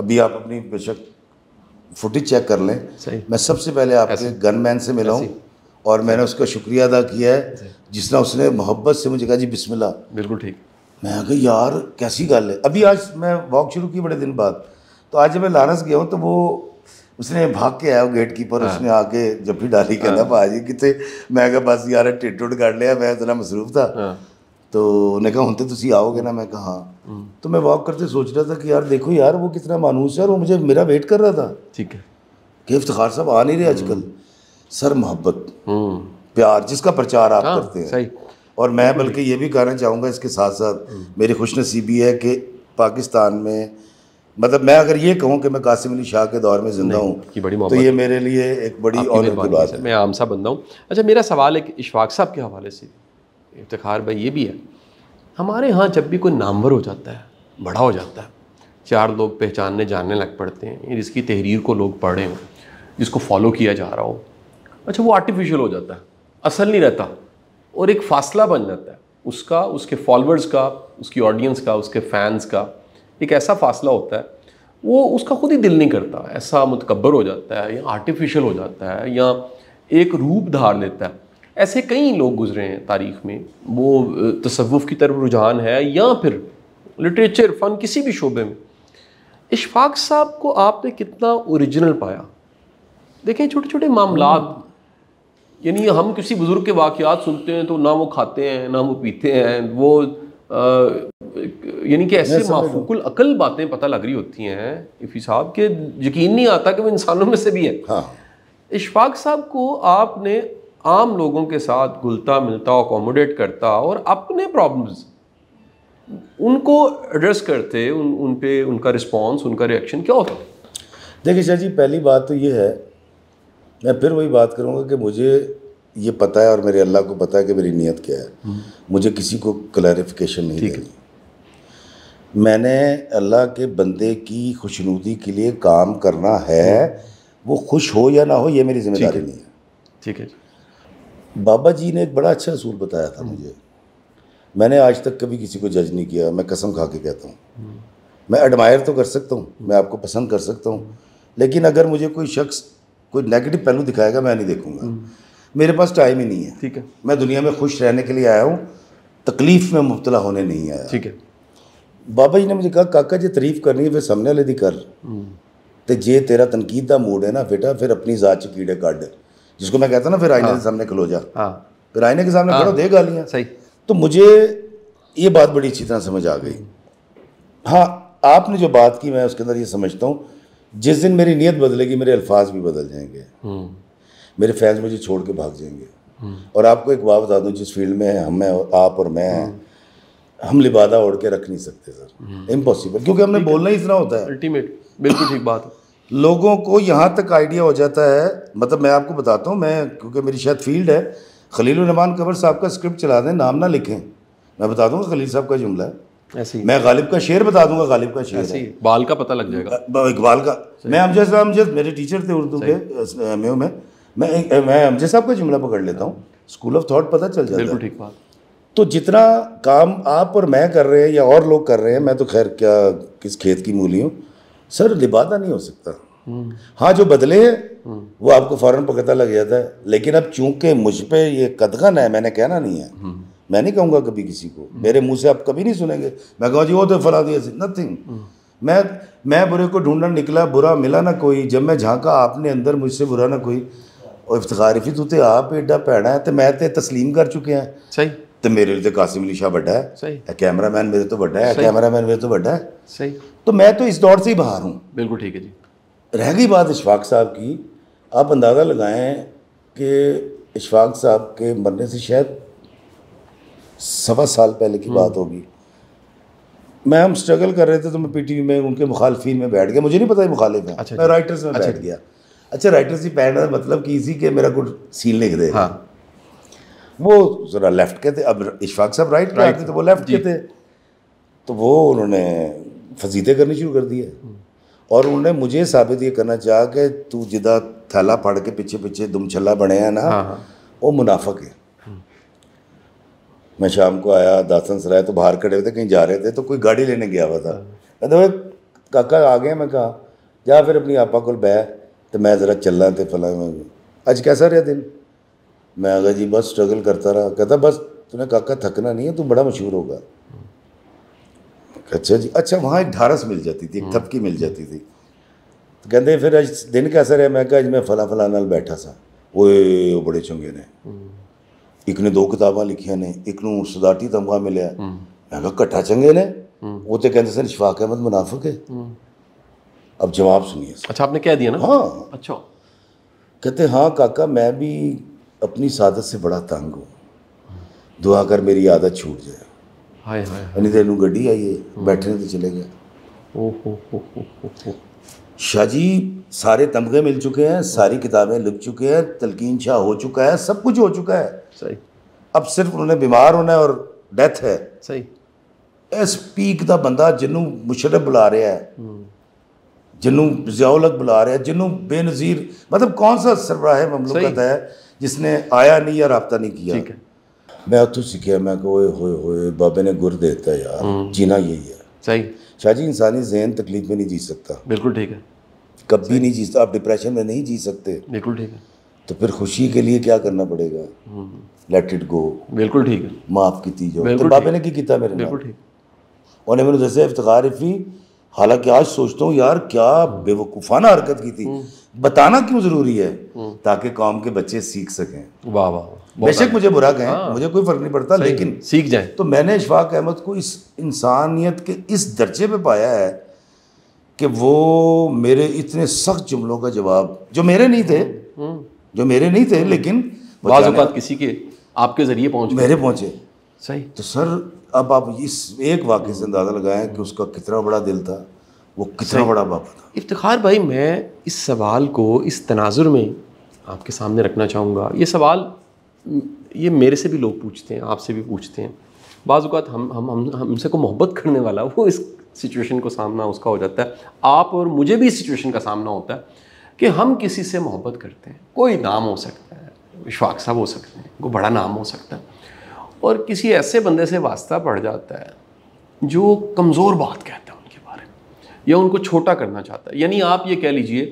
अभी आप अपनी बेशक फुटेज चेक कर लें मैं सबसे पहले आपके गनमैन से मिला हूँ और मैंने उसका शुक्रिया अदा किया है जिसने उसने मोहब्बत से मुझे कहा जी बिस्मिल्लाह बिल्कुल ठीक मैं कहा यार कैसी गल है अभी आज मैं वॉक शुरू की बड़े दिन बाद तो आज जब मैं लानस गया हूँ तो वो उसने भाग के आया गेट कीपर हाँ। उसने आके जब भी डाली कहना हाँ। भाजी कितने मैं क्या बस यार टिट टुट कर लिया मैं इतना मसरूफ था हाँ। तो उन्हें कहा हूँ तो तुम आओगे ना मैं कहा हम्म। तो मैं वॉक करते सोच रहा था कि यार देखो यार वो कितना मानूस है और वो मुझे मेरा वेट कर रहा था ठीक है कि इफ्तार साहब आ नहीं रहे हम्म। आजकल सर मोहब्बत हम्म। प्यार जिसका प्रचार आप करते हैं और मैं बल्कि ये भी कहना चाहूँगा इसके साथ साथ मेरी खुश है कि पाकिस्तान में मतलब मैं अगर ये कहूँ कि मैं कासिम अली शाह के दौर में ज़िंदा हूँ बड़ी तो ये मेरे लिए एक बड़ी ऑनर की बात है मैं आम सा बंदा हूँ अच्छा मेरा सवाल एक इशफाक साहब के हवाले से इफ्तार भाई ये भी है हमारे यहाँ जब भी कोई नामवर हो जाता है बड़ा हो जाता है चार लोग पहचानने जानने लग पड़ते हैं जिसकी तहरीर को लोग पढ़े हों जिसको फॉलो किया जा रहा हो अच्छा वो आर्टिफिशियल हो जाता है असल नहीं रहता और एक फासला बन जाता है उसका उसके फॉलोअर्स का उसकी ऑडियंस का उसके फैंस का एक ऐसा फासला होता है वो उसका खुद ही दिल नहीं करता ऐसा मुतकबर हो जाता है या आर्टिफिशियल हो जाता है या एक रूप धार लेता है ऐसे कई लोग गुजरे हैं तारीख में वो तसवुफ़ की तरफ रुझान है या फिर लिटरेचर फ़न किसी भी शोबे में इशफाक साहब को आपने कितना ओरिजिनल पाया देखें छोटे छोटे मामला यानी हम किसी बुज़ुर्ग के वाक़ात सुनते हैं तो ना वो खाते हैं ना वो पीते हैं वो यानी कि ऐसे माफूकुल अकल बातें पता लग रही होती हैं इफ़ी साहब के यकीन नहीं आता कि वो इंसानों में से भी है हाँ। इशफाक साहब को आपने आम लोगों के साथ घुलता मिलता अकोमोडेट करता और अपने प्रॉब्लम्स उनको एड्रेस करते उन उन पे उनका रिस्पांस उनका रिएक्शन क्या होता देखिए शाह जी पहली बात तो ये है मैं फिर वही बात करूँगा कि मुझे ये पता है और मेरे अल्लाह को पता है कि मेरी नीयत क्या है हम्म। मुझे किसी को क्लैरिफिकेशन नहीं देनी मैंने अल्लाह के बंदे की खुशनुदी के लिए काम करना है वो खुश हो या ना हो ये मेरी जिम्मेदारी नहीं है ठीक है बाबा जी ने एक बड़ा अच्छा असूल बताया था हम्म। मुझे मैंने आज तक कभी किसी को जज नहीं किया मैं कसम खा के कहता हूँ हम्म। मैं एडमायर तो कर सकता हूँ मैं आपको पसंद कर सकता हूँ लेकिन अगर मुझे कोई शख्स कोई नेगेटिव पहलू दिखाएगा मैं नहीं देखूँगा मेरे पास टाइम ही नहीं है ठीक है मैं दुनिया में खुश रहने के लिए आया हूँ तकलीफ में मुबतला होने नहीं आया ठीक है बाबा जी ने मुझे कहा काका जी तारीफ करनी है फिर सामने वाले कर तो जे तेरा तनकीद का मूड है ना बेटा फिर अपनी जात च कीड़े ਕੀੜੇ जिसको मैं कहता ना फिर आईने हाँ। के सामने खलो जा हाँ। फिर आईने के सामने हाँ। खड़ो दे गालियाँ सही तो मुझे ये बात बड़ी अच्छी तरह समझ आ गई हाँ आपने जो बात की मैं उसके अंदर ये समझता हूँ जिस दिन मेरी नीयत बदलेगी मेरे अल्फाज भी बदल जाएंगे हम्म। मेरे फैंस मुझे छोड़ के भाग जाएंगे हम्म। और आपको एक बात बता दूँ जिस फील्ड में हम हैं आप और मैं हैं हम्म। हम लिबादा ओढ़ के रख नहीं सकते सर इम्पॉसिबल हम्म। क्योंकि हमने बोलना ही इतना होता है अल्टीमेट बिल्कुल ठीक बात है लोगों को यहाँ तक आइडिया हो जाता है मतलब मैं आपको बताता हूँ मैं क्योंकि मेरी शायद फील्ड है खलील रहमान कबर साहब का स्क्रिप्ट चला दें नाम ना लिखें मैं बता दूंगा खलील साहब का जुमला है ऐसी मैं गालिब का शेर बता दूंगा गालिब का शेर बाल का पता लग जाएगा इकबाल का मैं अमजद अमजद मेरे टीचर थे उर्दू के में मैं मैं हमसे साहब का जुमला पकड़ लेता हूँ स्कूल ऑफ थॉट पता चल जाता है ठीक बात तो जितना काम आप और मैं कर रहे हैं या और लोग कर रहे हैं मैं तो खैर क्या किस खेत की मूली हूँ सर लिबादा नहीं हो सकता हम्म। हाँ जो बदले हैं हम्म। वो आपको फ़ौरन पता लग जाता है लेकिन अब चूंकि मुझ पर ये कदगन है मैंने कहना नहीं है हम्म। मैं नहीं कहूँगा कभी किसी को मेरे मुंह से आप कभी नहीं सुनेंगे मैं कहूँ जी वो तो फला दिया नथिंग मैं मैं बुरे को ढूंढना निकला बुरा मिला ना कोई जब मैं झांका आपने अंदर मुझसे बुरा ना कोई और ਉਹ ਇਫਤਖਾਰ ਵੀ ਤੂੰ ਤੇ ਆਪ ਏਡਾ ਪੈਣਾ ਤੇ तस्लीम कर चुके हैं सही तो मेरे लिए तो कासिम अली शाह बड़ा है सही कैमरा मैन मेरे तो बड़ा है कैमरा मैन मेरे तो बड़ा है सही तो मैं तो इस दौर से ही बाहर हूँ बिल्कुल ठीक है जी रह गई बात इशफाक साहब की आप अंदाज़ा लगाएं कि इशफाक साहब के मरने से शायद सवा साल पहले की हम्म। बात होगी मैं हम स्ट्रगल कर रहे थे तो मैं पीटीवी में उनके मुखालफी में बैठ गया मुझे नहीं पता ये मुखालिफ है अच्छा, मैं राइटर्स में अच्छा, बैठ गया अच्छा राइटर सी पैन मतलब कि इसी के मेरा कुछ सीन लिख दे हाँ वो ज़रा लेफ्ट के थे अब इशफाक साहब राइट राइट थे तो वो लेफ्ट के थे तो वो उन्होंने फजीते करनी शुरू कर दिए और उन्होंने मुझे साबित ये करना चाह कि तू जिदा थैला फाड़ के पीछे पीछे दुम छला बने हैं ना हाँ, हाँ। वो मुनाफक है मैं शाम को आया दासन सराय तो बाहर खड़े हुए थे कहीं जा रहे थे तो कोई गाड़ी लेने गया हुआ था हाँ। कहते काका आ गए मैं कहा जा फिर अपनी आपा को बह तो मैं ज़रा चलना तो फला आज कैसा रहा दिन मैं आगे जी बस स्ट्रगल करता रहा कहता बस तूने काका थकना नहीं है तू बड़ा मशहूर होगा अच्छा जी अच्छा वहाँ एक ढारस मिल जाती थी एक हम्म। थपकी मिल जाती थी तो कहते फिर आज दिन कैसा रहा मैं कहा मैं फला फला नाल बैठा सा वो बड़े चंगे ने हम्म। एक ने दो किताबा लिखिया ने एक ਨੂੰ तमगा मिले हम्म। मैं घटा चंगे ने वो तो कहते सर शफाक अहमद मुनाफक है अब जवाब सुनिए अच्छा आपने कह दिया ना हाँ अच्छा कहते हाँ काका मैं भी अपनी सादत से बड़ा तंग हूँ दुआ कर मेरी आदत छूट जाए हाय हाय तेन गड्डी आई है बैठने तो चले गए शाह जी सारे तमगे मिल चुके हैं सारी किताबें लिख चुके हैं तलकीन शाह हो चुका है सब कुछ हो चुका है सही अब सिर्फ उन्हें बीमार होना है और डेथ है सही इस पीक का बंदा जिन्हों मुशरफ बुला रहा है हम्म। जिन्हों जियाउलक बुला रहे हैं जिन्हों बेनज़ीर मतलब कौन सा सरबराह है ममलकत है जिसने आया नहीं या रबता नहीं किया मैं उतु तो सीखा मैं ओए होए होए बाबे ने गुर देता यार हम्म। जीना यही है सही शाहजी इंसानी जहन तकलीफ में नहीं जी सकता बिल्कुल ठीक है कभी नहीं जीता आप डिप्रेशन में नहीं जी सकते बिल्कुल ठीक है तो फिर खुशी के लिए क्या करना पड़ेगा लेट इट गो बिल्कुल ठीक है माफ की जाओ तो बाबे ने की किया मेरे बिल्कुल ठीक उन्हें मैंने जैसे इफ्तार इफी हालांकि आज सोचता हूँ यार क्या बेवकूफ़ाना हरकत की थी हम्म। बताना क्यों ज़रूरी है हम्म। ताकि काम के बच्चे सीख सकें वाह वाह बेशक मुझे बुरा कहें हाँ। मुझे कोई फ़र्क नहीं पड़ता लेकिन सीख जाए तो मैंने इशफाक अहमद को इस इंसानियत के इस दर्जे पे पाया है कि वो मेरे इतने सख्त जुमलों का जवाब जो मेरे नहीं थे हम्म, जो मेरे नहीं थे लेकिन किसी के आपके ज़रिए पहुंचे मेरे पहुंचे सही तो सर अब आप इस एक वाक्य से अंदाज़ा लगाएं कि उसका कितना बड़ा दिल था वो कितना बड़ा बाप था इफ्तार भाई मैं इस सवाल को इस तनाजुर में आपके सामने रखना चाहूँगा ये सवाल ये मेरे से भी लोग पूछते हैं आपसे भी पूछते हैं बाज हम हम हम हमसे को मोहब्बत करने वाला वो इस सिचुएशन को सामना उसका हो जाता है आप और मुझे भी इस सिचुएशन का सामना होता है कि हम किसी से मोहब्बत करते हैं कोई नाम हो सकता है विश्वाक साहब हो सकते हैं कोई बड़ा नाम हो सकता है और किसी ऐसे बंदे से वास्ता पड़ जाता है जो कमज़ोर बात कहता है उनके बारे में या उनको छोटा करना चाहता है यानी आप ये कह लीजिए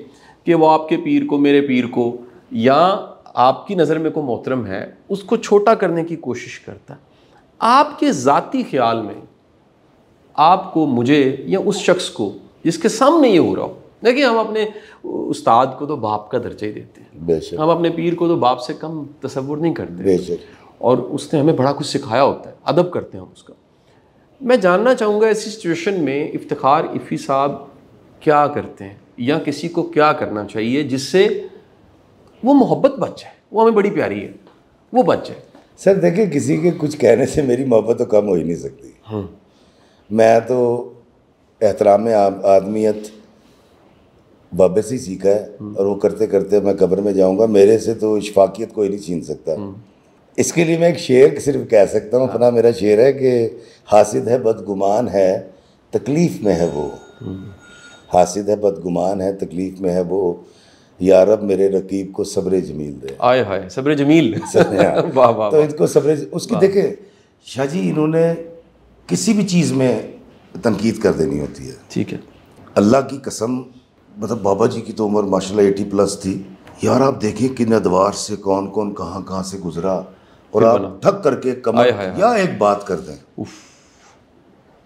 कि वो आपके पीर को मेरे पीर को या आपकी नज़र में को मोहतरम है उसको छोटा करने की कोशिश करता है आपके ज़ाती ख्याल में आपको मुझे या उस शख्स को जिसके सामने ये हो रहा हो देखिए हम अपने उस्ताद को तो बाप का दर्जा ही देते हैं हम अपने पीर को तो बाप से कम तस्वुर नहीं करते और उसने हमें बड़ा कुछ सिखाया होता है अदब करते हैं हम उसका मैं जानना चाहूँगा ऐसी सिचुएशन में इफ्तार इफ़ी साहब क्या करते हैं या किसी को क्या करना चाहिए जिससे वो मोहब्बत बच जाए वो हमें बड़ी प्यारी है वो बच जाए सर देखिए किसी के कुछ कहने से मेरी मोहब्बत तो कम हो ही नहीं सकती हाँ। मैं तो एहतराम आदमियत बाबे से सीखा है हाँ। और वो करते करते मैं कब्र में जाऊंगा मेरे से तो इशफाकियत कोई नहीं छीन सकता हाँ। इसके लिए मैं एक शेर सिर्फ कह सकता हूँ अपना मेरा शेर है कि हासिद है बदगुमान है तकलीफ़ में है वो हासिद है बदगुमान है तकलीफ़ में है वो या रब मेरे रकीब को सब्र जमील दे आए हाय सब्र जमील हाँ। तो इनको सब्र उसकी देखे शाह जी इन्होंने किसी भी चीज़ में तनकीद कर देनी होती है ठीक है अल्लाह की कसम मतलब बाबा जी की तो उम्र माशाल्लाह एटी प्लस थी यार आप देखिए किन अदवार से कौन कौन कहाँ कहाँ से गुजरा और आप थक करके कमर या एक बात कर दें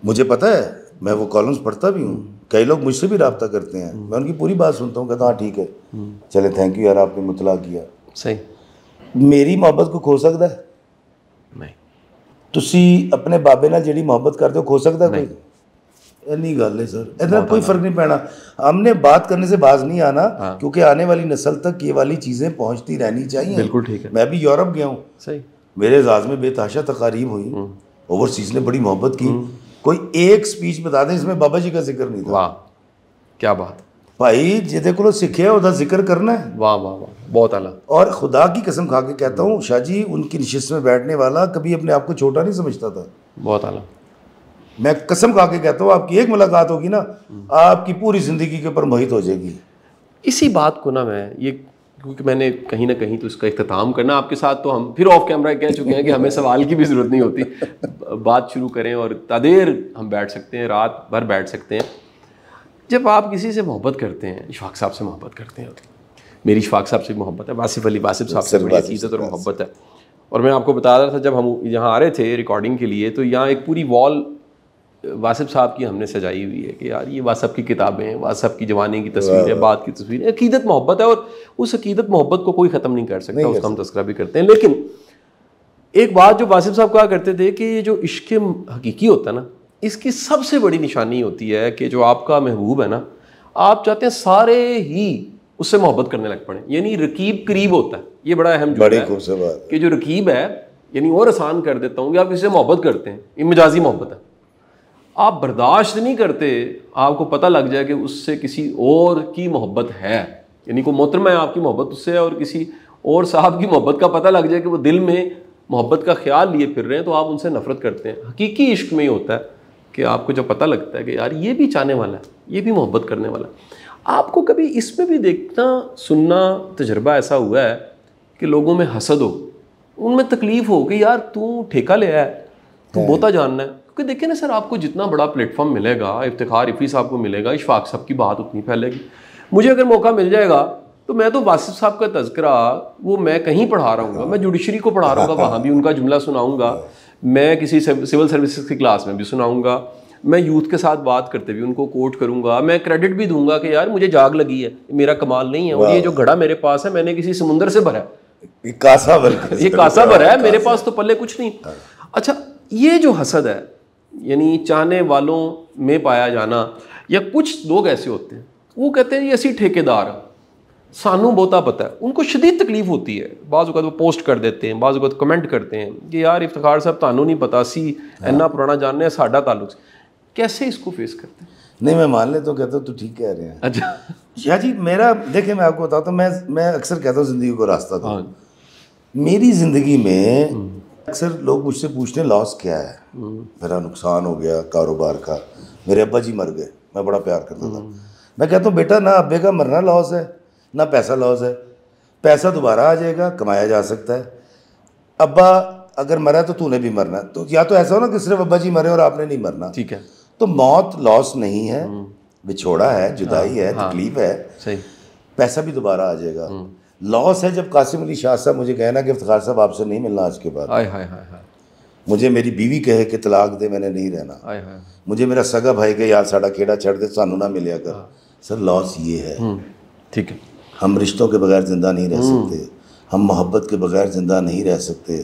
मुझे पता है मैं वो कॉलम्स पढ़ता भी हूँ हम्म। कई लोग मुझसे भी रबता करते हैं हम्म। मैं उनकी पूरी बात सुनता हूँ कहता हाँ ठीक है हम्म। चले थैंक यू यार आपने मुतला किया सही मेरी मोहब्बत को खो सकता है नहीं ਤੁਸੀਂ ਆਪਣੇ ਬਾਬੇ ਨਾਲ ਜਿਹੜੀ ਮੁਹੱਬਤ ਕਰਦੇ ਹੋ ਖੋ ਸਕਦਾ कोई नहीं गल है सर इतना कोई फर्क नहीं पड़ना हमने बात करने से बाज नहीं आना हाँ। क्योंकि आने वाली नस्ल तक ये वाली चीज़ें पहुंचती रहनी चाहिए बिल्कुल ठीक है मैं भी यूरोप गया हूँ सही मेरे एजाज में बेतहाशा तकारीब हुई हम्म। ओवरसीज ने बड़ी मोहब्बत की हम्म। कोई एक स्पीच बता दें इसमें बाबा जी का जिक्र नहीं था क्या बात भाई जिदे को सीखे ओदा जिक्र करना है वाह वाह वाह बहुत आला और खुदा की कसम खा के कहता हूँ शाह जी उनकी नशस्त में बैठने वाला कभी अपने आप को छोटा नहीं समझता था बहुत आला मैं कसम खा के कहता हूँ आपकी एक मुलाकात होगी ना हम्म। आपकी पूरी ज़िंदगी के ऊपर मोहित हो जाएगी इसी बात को ना मैं ये क्योंकि मैंने कहीं ना कहीं तो इसका अख्ताम करना आपके साथ तो हम फिर ऑफ कैमरा कह चुके हैं कि हमें सवाल की भी ज़रूरत नहीं होती बात शुरू करें और तदेर हम बैठ सकते हैं रात भर बैठ सकते हैं जब आप किसी से मोहब्बत करते हैं इशफाक साहब से मोहब्बत करते हैं मेरी इशफाक साहब से मोहब्बत है वासिफ अली वासिफ साहब से बड़ी इज्जत और मोहब्बत है और मैं आपको बता रहा था जब हम यहाँ आ रहे थे रिकॉर्डिंग के लिए तो यहाँ एक पूरी वॉल वासिफ साहब की हमने सजाई हुई है कि यार ये वासब की किताबें हैं वासफ की जवानी की तस्वीर है बाद की तस्वीर अकीदत मोहब्बत है और उस अकीदत मोहब्बत को कोई ख़त्म नहीं कर सकता उसका हम तस्करा भी करते हैं लेकिन एक बात जो वासिफ साहब कहा करते थे कि ये जो इश्क हकीकी होता है ना इसकी सबसे बड़ी निशानी होती है कि जो आपका महबूब है ना आप चाहते हैं सारे ही उससे मोहब्बत करने लग पड़े यानी रकीब करीब होता है ये बड़ा अहम खूबसूरत कि जो रकीब है यानी और आसान कर देता हूँ कि आप इससे मोहब्बत करते हैं ये मिजाजी मोहब्बत है आप बर्दाश्त नहीं करते आपको पता लग जाए कि उससे किसी और की मोहब्बत है यानी को मोहतरमा है आपकी मोहब्बत उससे है और किसी और साहब की मोहब्बत का पता लग जाए कि वो दिल में मोहब्बत का ख्याल लिए फिर रहे हैं तो आप उनसे नफरत करते हैं हकीकी इश्क में ही होता है कि आपको जब पता लगता है कि यार ये भी चाहने वाला है ये भी मोहब्बत करने वाला है आपको कभी इसमें भी देखना सुनना तजर्बा ऐसा हुआ है कि लोगों में हसद हो उनमें तकलीफ़ हो कि यार तू ठेका ले आया तू बोता जानना है क्योंकि देखिए ना सर आपको जितना बड़ा प्लेटफॉर्म मिलेगा इफ्तार इफ़ी साहब को मिलेगा इशफाक साहब की बात उतनी फैलेगी मुझे अगर मौका मिल जाएगा तो मैं तो वासिफ साहब का तस्करा वो मैं कहीं पढ़ा रहा हूँ मैं जुडिशरी को पढ़ा रहा हूँ वहाँ भी उनका जुमला सुनाऊँगा मैं किसी सिविल सर्विसेज की क्लास में भी सुनाऊँगा मैं यूथ के साथ बात करते हुए उनको कोट करूंगा मैं क्रेडिट भी दूंगा कि यार मुझे जाग लगी है मेरा कमाल नहीं है और ये जो घड़ा मेरे पास है मैंने किसी समुंदर से भरा कासा भर ये कासा भरा है मेरे पास तो पल्ले कुछ नहीं हाँ। अच्छा ये जो हसद है यानी चाहने वालों में पाया जाना या कुछ लोग ऐसे होते हैं वो कहते हैं ये ऐसी ठेकेदार सानू बहुता पता है उनको शदीद तकलीफ होती है बाज़ वो पोस्ट कर देते हैं बाज़ अवत कमेंट करते हैं कि यार इफ्तार साहब तानू नहीं पता सी हाँ। इन्ना पुराना जानने साडा तालुक कैसे इसको फेस करते हैं नहीं मैं मान ले तो कहता हूँ तू ठीक कह रहे हैं अच्छा या जी मेरा देखें मैं आपको बताता हूँ मैं मैं अक्सर कहता हूँ ज़िंदगी को रास्ता था हाँ। मेरी ज़िंदगी में हम्म। अक्सर लोग मुझसे पूछते हैं लॉस क्या है मेरा नुकसान हो गया कारोबार का मेरे अब्बा जी मर गए मैं बड़ा प्यार करता था मैं कहता हूँ बेटा ना अब्बे का मरना लॉस है ना पैसा लॉस है पैसा दोबारा आ जाएगा कमाया जा सकता है अब्बा अगर मरा तो तूने भी मरना तो या तो ऐसा हो ना कि सिर्फ अब्बा जी मरे और आपने नहीं मरना ठीक है तो मौत लॉस नहीं है बिछोड़ा है जुदाई हाँ, है हाँ। तकलीफ है पैसा भी दोबारा आ जाएगा हम्म। लॉस है जब कासिम अली शाह साहब मुझे कहना कि इफ्तार साहब आपसे नहीं मिलना आज के बाद आए, हाय हाय हाय मुझे मेरी बीवी कहे कि तलाक दे मैंने नहीं रहना आए, हाय मुझे मेरा सगा भाई के यार साड़ा केड़ा छड़ दे सानू ना मिले कर हाँ। सर लॉस ये है हम्म, ठीक है हम रिश्तों के बगैर ज़िंदा नहीं रह हम्म। सकते हम मोहब्बत के बगैर ज़िंदा नहीं रह सकते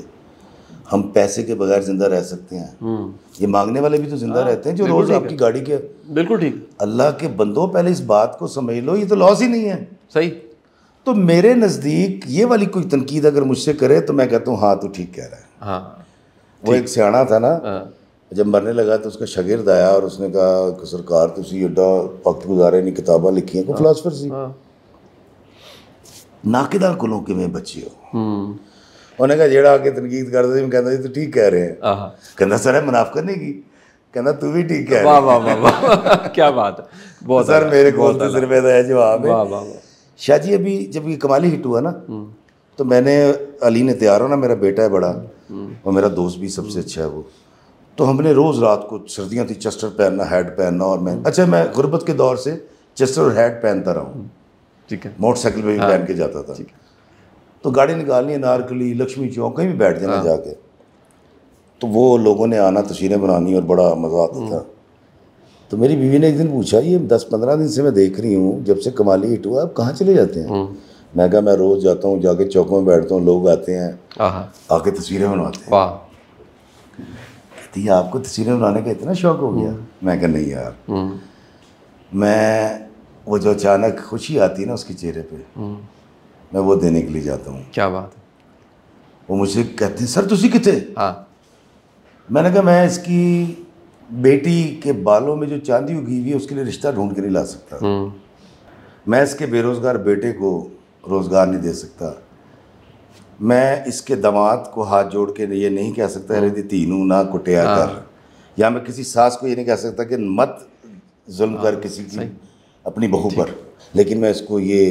हम पैसे के बगैर ज़िंदा रह सकते हैं हम्म। ये मांगने वाले भी तो ज़िंदा हाँ, रहते हैं जो रोज़ आपकी गाड़ी के बिल्कुल ठीक अल्लाह के बंदो पहले इस बात को समझ लो ये तो लॉस ही नहीं है सही तो मेरे नज़दीक ये वाली कोई तनकीद अगर मुझसे करे तो मैं कहता हूँ हाँ तो ठीक कह रहा है हाँ वो एक सियाणा था ना हाँ। जब मरने लगा तो उसका शगिर्द आया और उसने कहा कि सरकार तुम एडा वक्त गुजारे नहीं किताबा लिखी को फिलासफर हाँ। सी हाँ। नाकेदार को लोग में बचे हो हम्म। उन्हें कहा जेड़ा आके तनकीद कर करते मैं कहता जी तो ठीक कह रहे हैं हाँ। कहना सर है मुनाफ करने की कहना तू भी ठीक है वाह वाह वाह क्या बात है बहुत सर अच्छा, मेरे को तो अच्छा। सिर्फ तो जवाब है शाह जी अभी जब ये कमाली हिट हुआ ना हम्म। तो मैंने अली ने तैयार होना मेरा बेटा है बड़ा हम्म। और मेरा दोस्त भी सबसे अच्छा है वो तो हमने रोज़ रात को सर्दियाँ थी चस्टर पहनना हैड पहनना और मैं हम्म। अच्छा मैं गुर्बत के दौर से चस्टर और हैड पहनता रहा हूँ ठीक है मोटरसाइकिल पर भी हाँ। पहन के जाता था तो गाड़ी निकालनी है नारकली लक्ष्मी चौक कहीं भी बैठ जाना हाँ। जाके तो वो लोगों ने आना तस्वीरें बनानी और बड़ा मज़ा आता था तो मेरी बीवी ने एक दिन पूछा ये दस पंद्रह दिन से मैं देख रही हूँ जब से कमाली हिट हुआ आप कहाँ चले जाते हैं हम्म। मैं कहा मैं रोज़ जाता हूँ जाके चौकों में बैठता हूँ लोग आते हैं आके तस्वीरें बनवाते हैं कहती है आपको तस्वीरें बनाने का इतना शौक हो गया हम्म। मैं कह नहीं यार हम्म। मैं वो जो अचानक खुशी आती है ना उसके चेहरे पे मैं वो देने के लिए जाता हूँ क्या बात है वो मुझे कहते हैं सर तुम कितने हाँ मैंने कहा मैं इसकी बेटी के बालों में जो चांदी उगी हुई है उसके लिए रिश्ता ढूंढ के नहीं ला सकता हम्म। मैं इसके बेरोज़गार बेटे को रोज़गार नहीं दे सकता मैं इसके दामाद को हाथ जोड़ के ये नहीं कह सकता हम्म। अरे तीनू ना कुटिया हाँ। कर या मैं किसी सास को ये नहीं कह सकता कि मत जुल्म हाँ, कर किसी की अपनी बहू पर लेकिन मैं इसको ये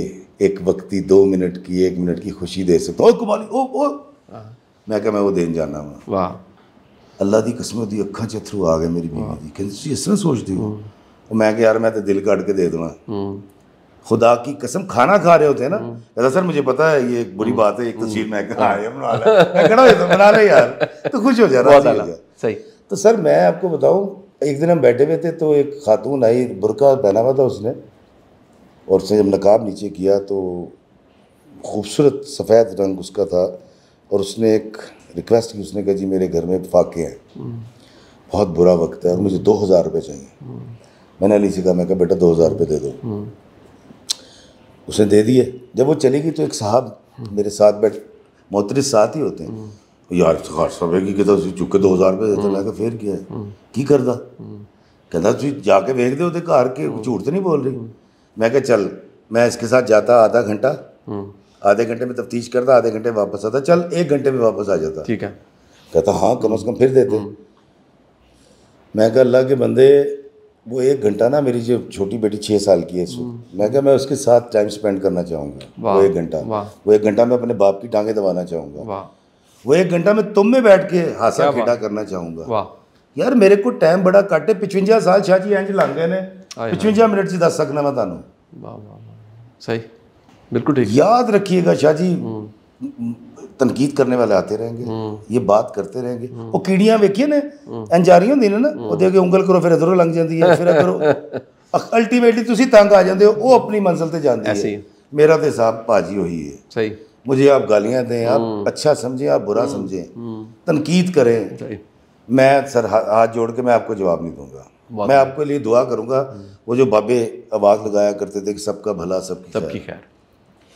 एक वक्ती दो मिनट की एक मिनट की खुशी दे सकता हूँ हाँ। मैं क्या मैं वो देन जाना हूँ वाह ਅੱਲਾ ਦੀ ਕਸਮ ਉਹਦੀ ਅੱਖਾਂ 'ਚ ਅਥਰੂ ਆ ਗਏ ਮੇਰੀ ਬੀਵੀ ਦੀ ਕਹਿੰਦੀ ਤੁਸੀਂ ਇਸ ਤਰ੍ਹਾਂ ਸੋਚਦੇ ਹੋ ਉਹ ਮੈਂ ਕਿ ਯਾਰ ਮੈਂ ਤਾਂ ਦਿਲ ਕੱਢ ਕੇ ਦੇ ਦੇਣਾ खुदा की कसम खाना खा रहे होते हैं ना हाँ। कहता सर मुझे पता है ये एक बुरी हाँ। बात है एक तस्वीर हाँ। मैं कहा बना रहा है तो बना रहे यार तो खुश हो जा रहा सही तो सर मैं आपको बताऊँ एक दिन हम बैठे हुए थे तो एक खातून आई बुरका पहना हुआ था उसने और उसने जब नकाब नीचे किया तो खूबसूरत सफ़ेद रंग उसका था और उसने एक रिक्वेस्ट की उसने कहा जी मेरे घर में फाके हैं बहुत बुरा वक्त है और मुझे दो हज़ार रुपये चाहिए मैंने अली से कहा मैं कहा बेटा दो हज़ार रुपये दे दो उसने दे दिए जब वो चली गई तो एक साहब मेरे साथ बैठ मोहतरी साथ ही होते हैं यार खास साहब है कि कहता के दो हज़ार रुपये देता मैं फिर क्या है की करदा कहता तुझे जाके वेख दे तो घर के झूठ तो नहीं बोल रही मैं कहा चल मैं इसके साथ जाता आधा घंटा आधे घंटे में तफ्तीश करता आधे घंटे में वापस आता चल एक घंटे में वापस आ जाता ठीक है कहता हाँ कम अज़ कम फिर देते हम्म। मैं कह अल्लाह के बंदे वो एक घंटा ना मेरी जो छोटी बेटी छः साल की है हम्म। मैं कह मैं उसके साथ टाइम स्पेंड करना चाहूँगा वो एक घंटा वो एक घंटा मैं अपने बाप की टांगे दबाना चाहूँगा वो एक घंटा मैं तुम में बैठ के हासा खेटा करना चाहूँगा यार मेरे को टाइम बड़ा घट है पचवंजा साल छाजी जी इंज लंघ गए ने पचवंजा मिनट से दस सकना मैं तुम सही बिल्कुल ठीक याद रखिएगा शाह जी हम्म। तनकीद करने वाले आते रहेंगे हम्म। ये बात करते रहेंगे हम्म। वो कीड़ियां वेखिए ना रही होंगी ना वो देखिए उंगल करो फिर इधरों लंघ जाती है फिर इधरों अल्टीमेटली ਤੁਸੀਂ ਤੰਗ ਆ ਜਾਂਦੇ ਹੋ ਉਹ ਆਪਣੀ ਮੰਜ਼ਲ ਤੇ ਜਾਂਦੀ ਹੈ ਮੇਰਾ ਤੇ ਸਾਹਿਬ ਭਾਜੀ ਉਹੀ ਹੈ ਸਹੀ मुझे आप गालियां दें आप अच्छा समझें आप बुरा समझें तनकीद करें मैं सर हाथ जोड़ के मैं आपको जवाब नहीं दूंगा मैं आपके लिए दुआ करूंगा वो जो बाबे आवाज़ लगाया करते थे कि सबका भला सबकी खैर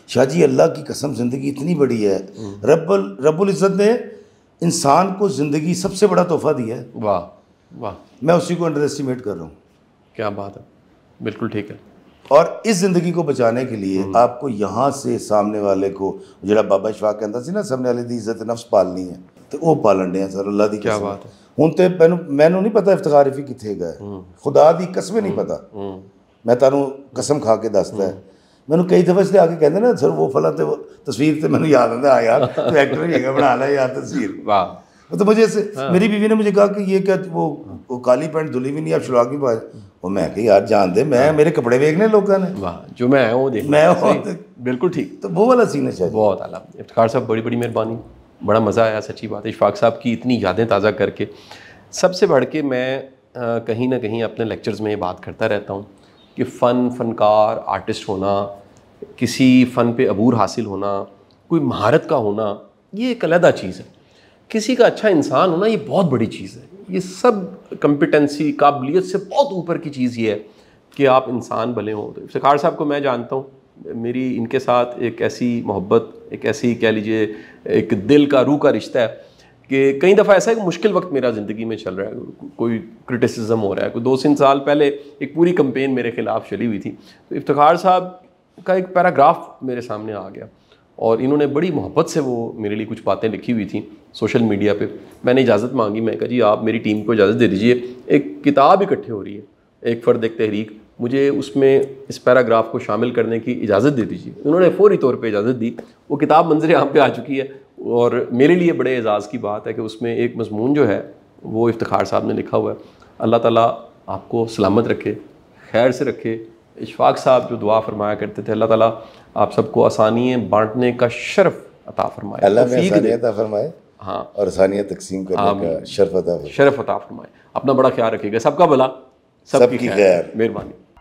शाहजी अल्लाह की कसम ज़िंदगी इतनी बड़ी है रब्बल रबुल इज़्ज़त ने इंसान को ज़िंदगी सबसे बड़ा तोहफा दिया है वाह वाह मैं उसी को अंडर एस्टिमेट कर रहा हूँ क्या बात है बिल्कुल ठीक है और इस ज़िंदगी को बचाने के लिए हम्म। आपको यहाँ से सामने वाले को जरा बाबा शाह कहता सी ना सामने वाले की इज्जत नफ्स पालनी है तो वह पालन डे सर अल्लाह की क्या बात है हूँ तो मैं मैं नहीं पता इफ्तार कितने गए हम्म। खुदा की कसमें नहीं हम्म। पता मैं तानू कसम खा के दसता है मैंने कई ਦਫਾ ਇਸ आके ਆ ना सर वो ਸਰ तो तस्वीर तो मैं ਤਸਵੀਰ ਤੇ ਮੈਨੂੰ ਯਾਦ ਆਉਂਦਾ ਆ ਯਾਰ ਤੂੰ ਐਕਟਰ ਹੀ ਹੈਗਾ ਬਣਾ ਲੈ तो मुझे हाँ। मेरी बीवी ने मुझे कहा कि ये क्या वो वो काली पैंट धुली भी नहीं आप शुरुआत की पाए वो मैं कही यार जान दे मैं हाँ। मेरे कपड़े देखने लोगों ने वाह जो मैं वो देख मैं बिल्कुल ठीक तो वो वाला सीन है शायद बहुत आला इफ्तार साहब बड़ी बड़ी मेहरबानी बड़ा मज़ा आया सच्ची बात इशफाक साहब की इतनी यादें ताज़ा करके सबसे बढ़ के मैं कहीं ना कहीं अपने लेक्चर्स में ये बात करता रहता हूँ कि फ़न फनकार आर्टिस्ट होना किसी फ़न पे अबूर हासिल होना कोई महारत का होना ये एक अलहदा चीज़ है किसी का अच्छा इंसान होना ये बहुत बड़ी चीज़ है ये सब कम्पिटेंसी काबिलियत से बहुत ऊपर की चीज़ ये है कि आप इंसान भले हों तो इफ्तार साहब को मैं जानता हूँ मेरी इनके साथ एक ऐसी मोहब्बत एक ऐसी कह लीजिए एक दिल का रूह का रिश्ता है कि कई दफ़ा ऐसा एक मुश्किल वक्त मेरा ज़िंदगी में चल रहा है कोई क्रिटिसिज्म हो रहा है कोई दो तीन साल पहले एक पूरी कंपेन मेरे ख़िलाफ़ चली हुई थी तो इफ्तार साहब का एक पैराग्राफ मेरे सामने आ गया और इन्होंने बड़ी मोहब्बत से वो मेरे लिए कुछ बातें लिखी हुई थी सोशल मीडिया पे मैंने इजाज़त मांगी मैं कहा जी आप मेरी टीम को इजाज़त दे दीजिए एक किताब इकट्ठी हो रही है एक फ़र्द एक तहरीक मुझे उसमें इस पैराग्राफ को शामिल करने की इजाज़त दे दीजिए उन्होंने फ़ौरी तौर पे इजाज़त दी वो किताब मंजर यहाँ पे आ चुकी है और मेरे लिए बड़े एज़ाज़ की बात है कि उसमें एक मजमून जो है वो इफ्तार साहब ने लिखा हुआ है अल्लाह ताला आपको सलामत रखे खैर से रखे इशफाक साहब जो दुआ फरमाया करते थे अल्लाह ताला आप सबको आसानी बांटने का शर्फ अता फरमाए फरमाए हाँ और आसानियाँ तकसीम शर्फ अता शर्फ अता फरमाए अपना बड़ा ख्याल रखिएगा सबका भला सबकी खैर मेहरबानी